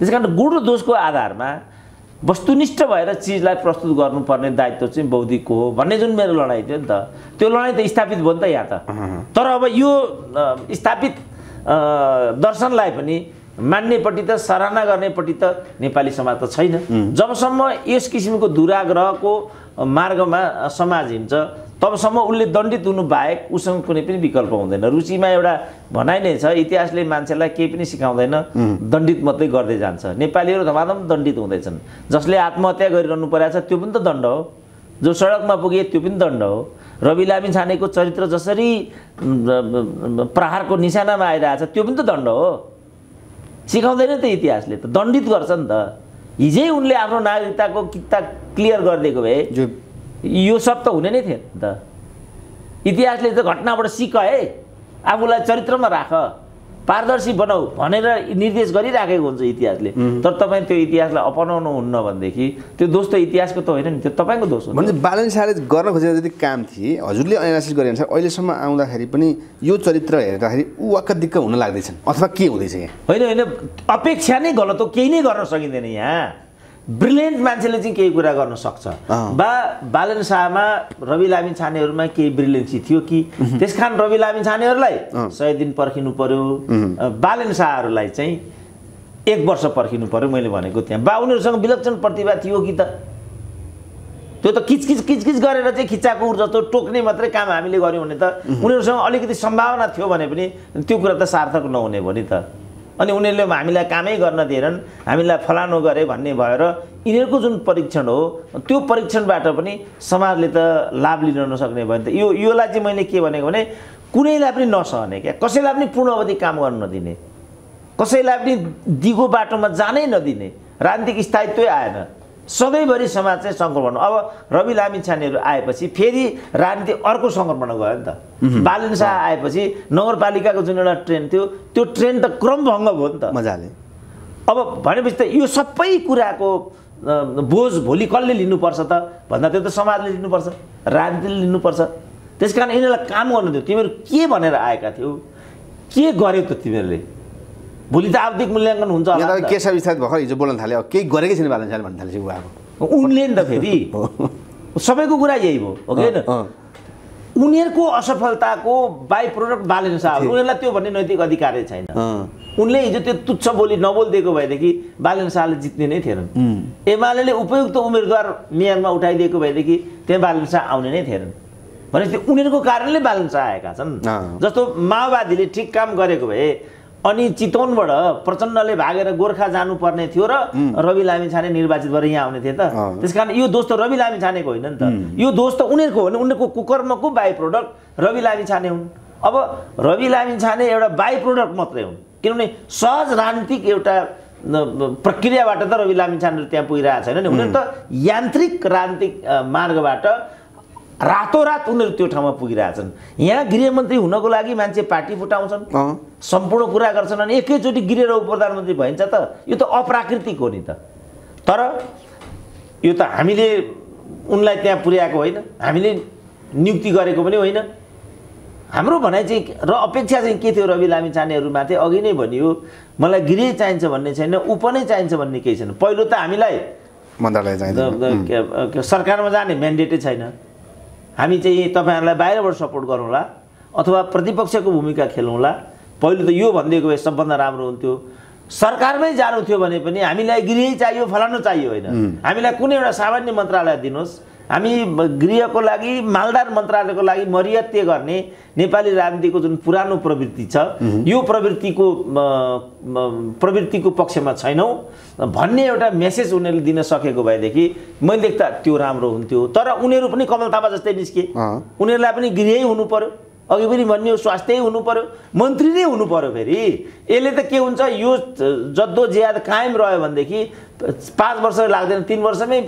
त्यस कारण गुण दोषको आधारमा वस्तुनिष्ठ भएर चिजलाई प्रस्तुत गर्नुपर्ने दायित्व चाहिँ बौद्धिकको हो भन्ने जुन मेरो लडाइँ थियो नि त त्यो लडाइँ त स्थापित भयो नि त यहाँ त तर अब यो स्थापित दर्शनलाई पनि मान्नेपट्टि त सराहना गर्नेपट्टि त नेपाली समाज त छैन जबसम्म यस किसिमको दुराग्रहको मार्गमा समाज हिँड्छ तबसम्म उसले दण्डित हुनु बाहेक उसँग कुनै पनि विकल्प हुँदैन रुचिमा एउटा भनाइ नै छ इतिहासले मान्छेलाई केही पनि सिकाउँदैन दण्डित मात्रै गर्दै जान्छ नेपालीहरू धमाधम दण्डित हुँदैछन् जसले आत्महत्या गरिरहनु परेको छ त्यो पनि त दण्ड हो जो सडकमा पुगे त्यो पनि दण्ड हो रवि लामी छानेको चरित्र जसरी प्रहारको निशानामा आइरहेछ त्यो पनि त दण्ड हो सिकाउँदैन त इतिहासले त दण्डित गर्छ नि त हिजै उनले आफ्नो नागरिकताको किता क्लियर गरिदिएको भए यो सब त हुने नै थिएन त इतिहासले त घटनाबाट सिक है आफूलाई चरित्रमा राख पारदर्शी बनाऊ भनेर निर्देश गरिराखेको हुन्छ इतिहासले तर तपाईँ त्यो इतिहासलाई अपनाउनु हुन्न भनेदेखि त्यो दोष त इतिहासको त होइन नि त्यो तपाईँको दोष हो बालन शाहले गर्न खोजेको जति काम थिए हजुरले एनालाइसिस गरे अनुसार अहिलेसम्म आउँदाखेरि पनि यो चरित्र हेर्दाखेरि ऊ वाक्क दिक्क हुन लाग्दैछन् अथवा के हुँदैछ यहाँ होइन होइन अपेक्षा नै गलत हो केही नै गर्न सकिँदैन यहाँ ब्रिलियन्ट मान्छेले चाहिँ केही कुरा गर्न सक्छ बा बालन शाहमा रवि लामी छानेहरूमा केही ब्रिलियन्सी थियो कि त्यस कारण रवि लामी छानेहरूलाई सय दिन पर्खिनु पर्यो बालन शाहहरूलाई चाहिँ एक वर्ष पर्खिनु पर्यो मैले भनेको त्यहाँ बा उनीहरूसँग विलक्षण प्रतिभा थियो कि त त्यो त किचकिच किचकिच गरेर चाहिँ खिच्चाकुर जस्तो टोक्ने मात्रै काम हामीले गऱ्यौँ भने त उनीहरूसँग अलिकति सम्भावना थियो भने पनि त्यो कुरा त सार्थक नहुने भयो नि त अनि उनीहरूले हामीलाई कामै गर्न दिएनन् हामीलाई फलानु गरे भन्ने भएर यिनीहरूको जुन परीक्षण हो त्यो परीक्षणबाट पनि समाजले त लाभ लिन नसक्ने भयो नि त यो योलाई चाहिँ मैले के भनेको भने कुनैलाई पनि नसहने क्या कसैलाई पनि पूर्ण अवधि काम गर्न नदिने कसैलाई पनि दिगो बाटोमा जानै नदिने राजनीतिक स्थायित्वै आएन सधैँभरि समाज चाहिँ सङ्क्रमण अब रवि लामी छानेहरू आएपछि फेरि राजनीति अर्को सङ्क्रमण गयो नि त बालिन शाह आएपछि नगरपालिकाको जुन एउटा ट्रेन थियो त्यो ट्रेन त क्रमभङ्ग भयो नि त मजाले अब भनेपछि त यो सबै कुराको बोझ भोलि कसले लिनुपर्छ त भन्दा त्यो त समाजले लिनुपर्छ राजनीतिले लिनुपर्छ त्यस कारण यिनीहरूलाई काम गर्नु थियो तिमीहरू के भनेर आएका थियौ के गर्यो त तिमीहरूले भोलि त आवधिक मूल्याङ्कन हुन्छ केशव विस्तारित भर्खर हिजो बोल्न थाल्यो केही गरेकै छैन बालन शाहले भन्नु थालेपछि उहाँको उनले नि त फेरि सबैको कुरा यही हो होइन उनीहरूको असफलताको बाई प्रोडक्ट बालेन शाह उनीहरूलाई त्यो भन्ने नैतिक अधिकारै छैन उनले हिजो त्यो तुच्छ बोली नबोलिदिएको भएदेखि बालन शाहले जित्ने नै थिएनन् एमाले उपयुक्त उम्मेदवार म्यानमा उठाइदिएको भएदेखि त्यहाँ बालन शाह आउने नै थिएनन् भनेपछि उनीहरूको कारणले बालन शाह आएका छन् जस्तो माओवादीले ठिक काम गरेको भए अनि चितवनबाट प्रचण्डले भागेर गोर्खा जानुपर्ने थियो र रवि लामी छाने निर्वाचित भएर यहाँ आउने थिए त त्यस कारण यो दोष त रवि लामी छानेको होइन नि त यो दोष त उनीहरूको हो नि उनीहरूको कुकर्मको by product Rabi Lamichhane हुन् अब रवि लामी छाने एउटा बाई प्रोडक्ट मात्रै हुन् किनभने सहज राजनीतिक एउटा प्रक्रियाबाट त रवि लामी छानेहरू त्यहाँ पुगिरहेको छैन नि उनीहरू त यान्त्रिक राजनीतिक मार्गबाट रातो रात उनीहरू त्यो ठाउँमा पुगिरहेछन् यहाँ गृहमन्त्री हुनको लागि मान्छे पार्टी फुटाउँछन् सम्पूर्ण कुरा गर्छन् अनि एकैचोटि गिरेर उप प्रधानमन्त्री भइन्छ त यो त अप्राकृतिक हो नि त तर यो त हामीले उनलाई त्यहाँ पुर्याएको होइन हामीले नियुक्ति गरेको पनि होइन हाम्रो भनाइ चाहिँ र अपेक्षा चाहिँ के थियो रवि लामी छानेहरूमाथि अघि नै भनियो मलाई गृह चाहिन्छ भन्ने छैन उप नै चाहिन्छ भन्ने केही छैन पहिलो त हामीलाई मन्त्रालय चाहिन्छ सरकारमा जाने म्यान्डेटै छैन हामी चाहिँ तपाईँहरूलाई बाहिरबाट सपोर्ट गरौँला अथवा प्रतिपक्षको भूमिका खेलौँला पहिले त यो भनिदिएको भए सबभन्दा राम्रो हुन्थ्यो सरकारमै जानु थियो भने पनि हामीलाई गृह चाहियो फलानु चाहियो होइन हामीलाई कुनै एउटा सामान्य मन्त्रालय दिनुहोस् हामी गृहको लागि मालदार मन्त्रालयको लागि मरियत्य गर्ने नेपाली राजनीतिको जुन पुरानो प्रवृत्ति छ यो प्रवृत्तिको प्रवृत्तिको पक्षमा छैनौँ भन्ने एउटा मेसेज उनीहरूले दिन सकेको भएदेखि मैले देख्दा त्यो राम्रो हुन्थ्यो तर उनीहरू पनि कमल थापा जस्तै निस्के उनीहरूलाई पनि गृहै हुनु पर्यो अघि पनि भन्यो स्वास्थ्य हुनु पर्यो मन्त्री नै हुनु पऱ्यो फेरि यसले त के हुन्छ यो जद्दो ज्याद कायम रह्यो भनेदेखि पाँच वर्ष लाग्दैन तिन वर्षमै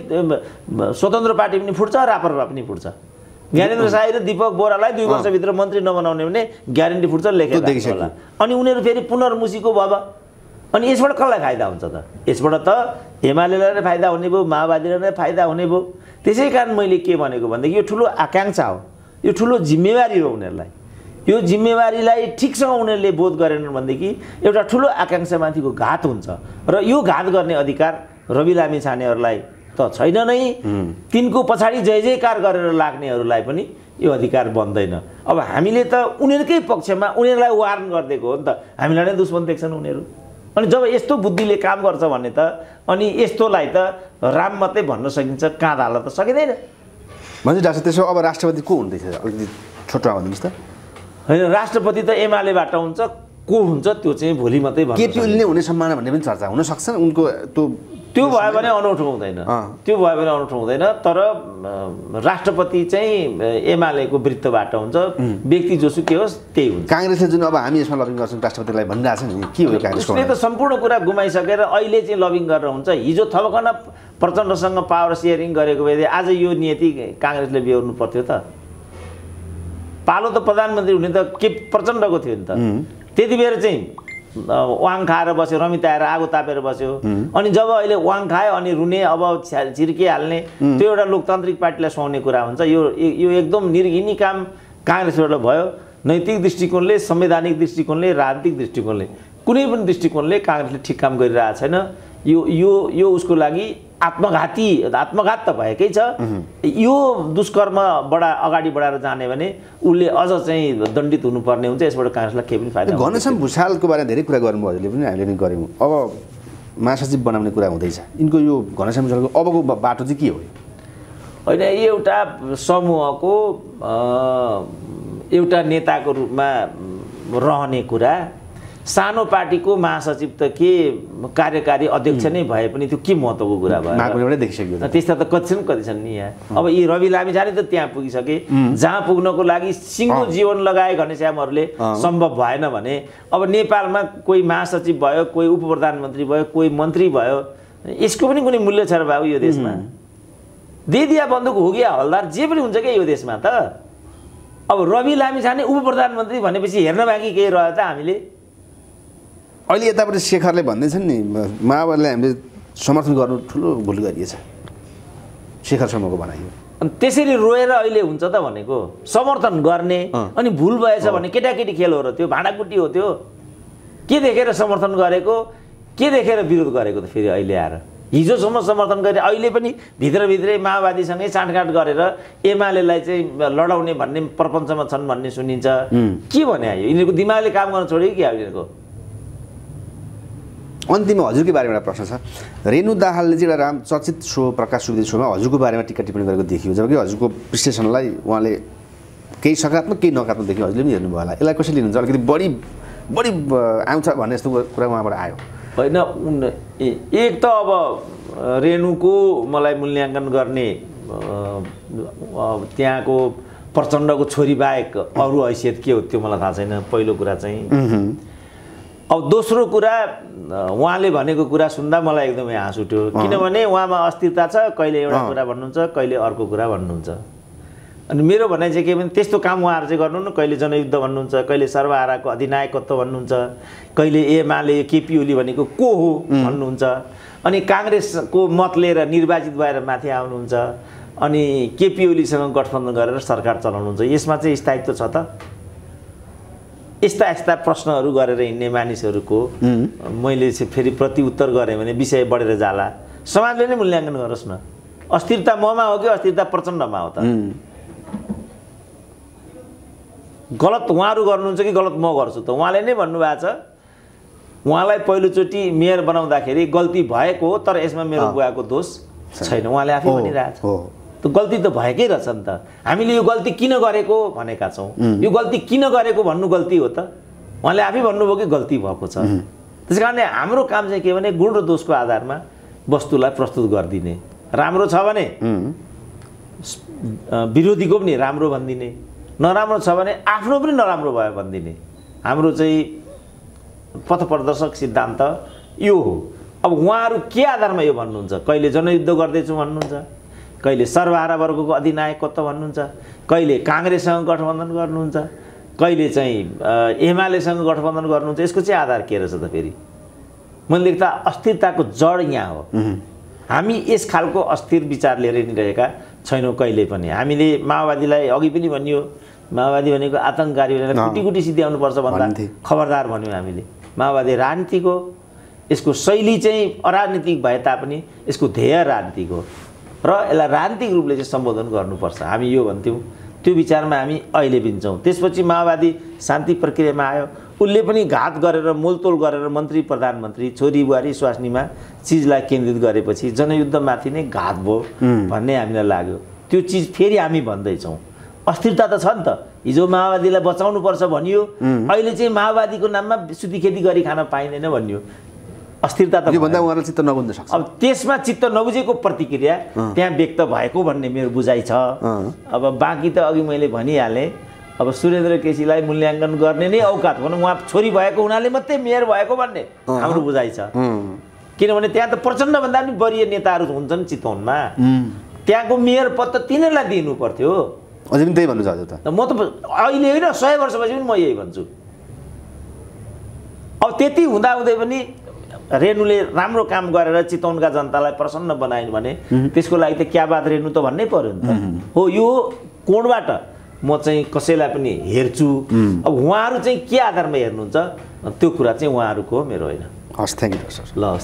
स्वतन्त्र पार्टी पनि फुट्छ रापरपा पनि फुट्छ ज्ञानेन्द्र साई र दिपक बोरालाई दुई वर्षभित्र मन्त्री नबनाउने भने ग्यारेन्टी फुट्छ लेखेर होला अनि उनीहरू फेरि पुनर्मुसीको भयो अनि यसबाट कसलाई फाइदा हुन्छ त यसबाट त हिमालयलाई नै फाइदा हुने भयो माओवादीलाई नै फाइदा हुने भयो त्यसै कारण मैले के भनेको भनेदेखि यो ठुलो आकाङ्क्षा हो यो ठुलो जिम्मेवारी हो उनीहरूलाई यो जिम्मेवारीलाई ठिकसँग उनीहरूले बोध गरेनन् भनेदेखि एउटा ठुलो आकाङ्क्षामाथिको घात हुन्छ र यो घात गर्ने अधिकार रवि लामी छानेहरूलाई त छैन नै तिनको पछाडि जय जयकार गरेर लाग्नेहरूलाई पनि यो अधिकार बन्दैन अब हामीले त उनीहरूकै पक्षमा उनीहरूलाई वार्न गरिदिएको हो नि त हामीलाई नै दुश्मन देख्छन् उनीहरू अनि जब यस्तो बुद्धिले काम गर्छ भने त अनि यस्तोलाई त राम मात्रै भन्न सकिन्छ काँधालाई त सकिँदैन भनेपछि डाक्टर त्यसो अब राष्ट्रपति को हुँदैछ अलिकति छोटो भनिदिनुहोस् त होइन राष्ट्रपति त एमालेबाट हुन्छ को हुन्छ त्यो चाहिँ भोलि मात्रै केपिओली नै हुने सम्मान भन्ने पनि चर्चा हुनसक्छ उनको त्यो त्यो भयो भने अनौठो हुँदैन त्यो भयो भने अनौठो हुँदैन तर राष्ट्रपति चाहिँ एमालेको वृत्तबाट हुन्छ व्यक्ति जोसु के होस् त्यही हुन्छ काङ्ग्रेसले जुन अब हामी यसमा लभिङ गर्छौँ राष्ट्रपतिलाई भनिरहेको नि के हो उसले त सम्पूर्ण कुरा गुमाइसकेर अहिले चाहिँ लभिङ गरेर हुन्छ हिजो थपकन प्रचण्डसँग पावर सेयरिङ गरेको भए आज यो नियति काङ्ग्रेसले बिहोर्नु पर्थ्यो त पालो त प्रधानमन्त्री हुने त के प्रचण्डको थियो नि त त्यति बेर चाहिँ वाङ खाएर बस्यो रमिताएर आगो तापेर बस्यो अनि जब अहिले वाङ खायो अनि रुने अब छिर्किहाल्ने त्यो एउटा लोकतान्त्रिक पार्टीलाई सुहाउने कुरा हुन्छ यो यो एकदम निर्घिनी काम काङ्ग्रेसबाट भयो नैतिक दृष्टिकोणले संवैधानिक दृष्टिकोणले राजनीतिक दृष्टिकोणले कुनै पनि दृष्टिकोणले काङ्ग्रेसले ठिक काम गरिरहेको छैन यो यो यो उसको लागि आत्मघाती आत्मघात त भएकै छ यो दुष्कर्मबाट अगाडि बढाएर जाने भने उसले अझ चाहिँ दण्डित हुनुपर्ने हुन्छ यसबाट काङ्ग्रेसलाई केही पनि फाइदा घनश्याम भुषालको बारेमा धेरै कुरा गर्नुभयो हजुरले पनि हामीले पनि गऱ्यौँ अब महासचिव बनाउने कुरा हुँदैछ यिनको यो घनश्याम भुषालको अबको बाटो चाहिँ के हो होइन एउटा समूहको एउटा नेताको रूपमा रहने कुरा सानो पार्टीको महासचिव त के कार्यकारी अध्यक्ष नै भए पनि त्यो के महत्त्वको कुरा भयो त्यस्ता त कति छन् कति छन् नि यहाँ अब यी रवि लामी जाने त त्यहाँ पुगिसके जहाँ पुग्नको लागि सिङ्गो जीवन लगाए घनश्यामहरूले सम्भव भएन भने अब नेपालमा कोही महासचिव भयो कोही उप प्रधानमन्त्री भयो कोही मन्त्री भयो यसको पनि कुनै मूल्य छ र बाबु यो देशमा दिदिया बन्दुक हो कि हलदार जे पनि हुन्छ क्या यो देशमा त अब रवि लामी छाने उप प्रधानमन्त्री भनेपछि हेर्न बाँकी केही रह्यो त हामीले अहिले यतापट्टि शेखरले भन्दैछन् नि माओवादीलाई हामीले समर्थन गर्नु ठुलो भुल गरिएछ शेखर शर्माको भनाइयो अनि त्यसरी रोएर अहिले हुन्छ त भनेको समर्थन गर्ने अनि भुल भएछ भने केटाकेटी खेल हो र त्यो भाँडाकुटी हो त्यो के देखेर समर्थन गरेको के देखेर विरोध गरेको त फेरि अहिले आएर हिजोसम्म समर्थन गरे अहिले पनि भित्रभित्रै माओवादीसँगै साँठगाँठ गरेर एमालेलाई चाहिँ लडाउने भन्ने प्रपञ्चमा छन् भन्ने सुनिन्छ के भने आयो यिनीहरूको दिमागले काम गर्न छोड्यो कि अब यिनीहरूको अन्तिममा हजुरकै बारेमा एउटा प्रश्न छ रेणु दाहालले चाहिँ एउटा राम चर्चित सो प्रकाश सुविधा सोमा हजुरको बारेमा टिका टिप्पणी गरेको देखियो जबकि हजुरको विश्लेषणलाई उहाँले केही सकारात्मक केही नकारात्मक देखियो हजुरले पनि हेर्नुभयो होला यसलाई कसरी लिनुहुन्छ अलिकति बढी बढी आउँछ भन्ने जस्तो कुरा उहाँबाट आयो होइन उन एक त अब रेणुको मलाई मूल्याङ्कन गर्ने त्यहाँको प्रचण्डको छोरी बाहेक अरू हैसियत के हो त्यो मलाई थाहा छैन पहिलो कुरा चाहिँ अब दोस्रो कुरा उहाँले भनेको कुरा सुन्दा मलाई एकदमै हाँस उठ्यो किनभने उहाँमा अस्थिरता छ कहिले एउटा कुरा भन्नुहुन्छ कहिले अर्को कुरा भन्नुहुन्छ अनि मेरो भनाइ चाहिँ के भने त्यस्तो काम उहाँहरू चाहिँ गर्नुहुन्न कहिले जनयुद्ध भन्नुहुन्छ कहिले सर्वहाराको अधिनायकत्व भन्नुहुन्छ कहिले एमाले केपी ओली भनेको को हो भन्नुहुन्छ अनि काङ्ग्रेसको मत लिएर निर्वाचित भएर माथि आउनुहुन्छ अनि केपी ओलीसँग गठबन्धन गरेर सरकार चलाउनुहुन्छ यसमा चाहिँ स्थायित्व छ त यस्ता यस्ता प्रश्नहरू गरेर हिँड्ने मानिसहरूको मैले चाहिँ फेरि प्रतिउत्तर गरेँ भने विषय बढेर जाला समाजले नै मूल्याङ्कन गरोस् न अस्थिरता ममा हो कि अस्थिरता प्रचण्डमा हो त गलत उहाँहरू गर्नुहुन्छ कि गलत म गर्छु त उहाँले नै भन्नुभएको छ उहाँलाई पहिलोचोटि मेयर बनाउँदाखेरि गल्ती भएको हो तर यसमा मेरो बुवाको दोष छैन उहाँले आफै भनिरहेको छ गल्ती त भएकै रहेछ नि त हामीले यो गल्ती किन गरेको भनेका छौँ यो गल्ती किन गरेको भन्नु गल्ती हो त उहाँले आफै भन्नुभयो कि गल्ती भएको छ त्यस कारणले हाम्रो काम चाहिँ के भने गुण र दोषको आधारमा वस्तुलाई प्रस्तुत गरिदिने राम्रो छ भने विरोधीको पनि राम्रो भनिदिने नराम्रो छ भने आफ्नो पनि नराम्रो भयो भनिदिने हाम्रो चाहिँ पथप्रदर्शक सिद्धान्त यो हो अब उहाँहरू के आधारमा यो भन्नुहुन्छ कहिले जनयुद्ध गर्दैछु भन्नुहुन्छ कहिले सर्वहारा वर्गको अधिनायकत्व भन्नुहुन्छ कहिले काङ्ग्रेससँग गठबन्धन गर्नुहुन्छ कहिले चाहिँ एमालेसँग गठबन्धन गर्नुहुन्छ यसको चाहिँ आधार के रहेछ त फेरि मैले अस्थिरताको जड यहाँ हो हामी यस खालको अस्थिर विचार लिएर हिँडिरहेका छैनौँ कहिले पनि हामीले माओवादीलाई अघि पनि भनियो माओवादी भनेको आतङ्ककारी भनेर कुटी कुटी आउनुपर्छ भन्दा खबरदार भन्यौँ हामीले माओवादी राजनीतिको यसको शैली चाहिँ अराजनीतिक भए तापनि यसको ध्येय राजनीतिक हो र यसलाई राजनीतिक रूपले चाहिँ सम्बोधन गर्नुपर्छ हामी यो भन्थ्यौँ त्यो विचारमा हामी अहिले बिन्छौँ त्यसपछि माओवादी शान्ति प्रक्रियामा आयो उसले पनि घात गरेर मोलतोल गरेर मन्त्री प्रधानमन्त्री छोरी बुहारी स्वास्नीमा चिजलाई केन्द्रित गरेपछि जनयुद्धमाथि नै घात भयो भन्ने हामीलाई लाग्यो त्यो चिज फेरि हामी भन्दैछौँ अस्थिरता त छ नि त हिजो माओवादीलाई बचाउनुपर्छ भनियो अहिले चाहिँ माओवादीको नाममा सुती खेती गरी खान पाइँदैन भनियो अस्थिरता त योभन्दा उहाँलाई चित्त नबुझ्न सक्छ अब त्यसमा चित्त नबुझेको प्रतिक्रिया त्यहाँ व्यक्त भएको भन्ने मेरो बुझाइ छ अब बाँकी त अघि मैले भनिहालेँ अब सुरेन्द्र केसीलाई मूल्याङ्कन गर्ने नै औकात भनौँ उहाँ छोरी भएको हुनाले मात्रै मेयर भएको भन्ने हाम्रो बुझाइ छ किनभने त्यहाँ त प्रचण्डभन्दा पनि वरिय नेताहरू हुन्छन् चितवनमा त्यहाँको मेयर पद त तिनीहरूलाई दिनु पर्थ्यो अझै पनि त्यही भन्नु चाहन्छु त म त अहिले होइन सय वर्षपछि पनि म यही भन्छु अब त्यति हुँदाहुँदै पनि रेणुले राम्रो काम गरेर चितवनका जनतालाई प्रसन्न बनाइन् भने त्यसको लागि त क्या बात रेणु त भन्नै पर्यो नि त हो यो कोणबाट म चाहिँ कसैलाई पनि हेर्छु अब उहाँहरू चाहिँ के आधारमा हेर्नुहुन्छ त्यो कुरा चाहिँ उहाँहरूको मेरो होइन हस् थ्याङ्क यू सर ल हस्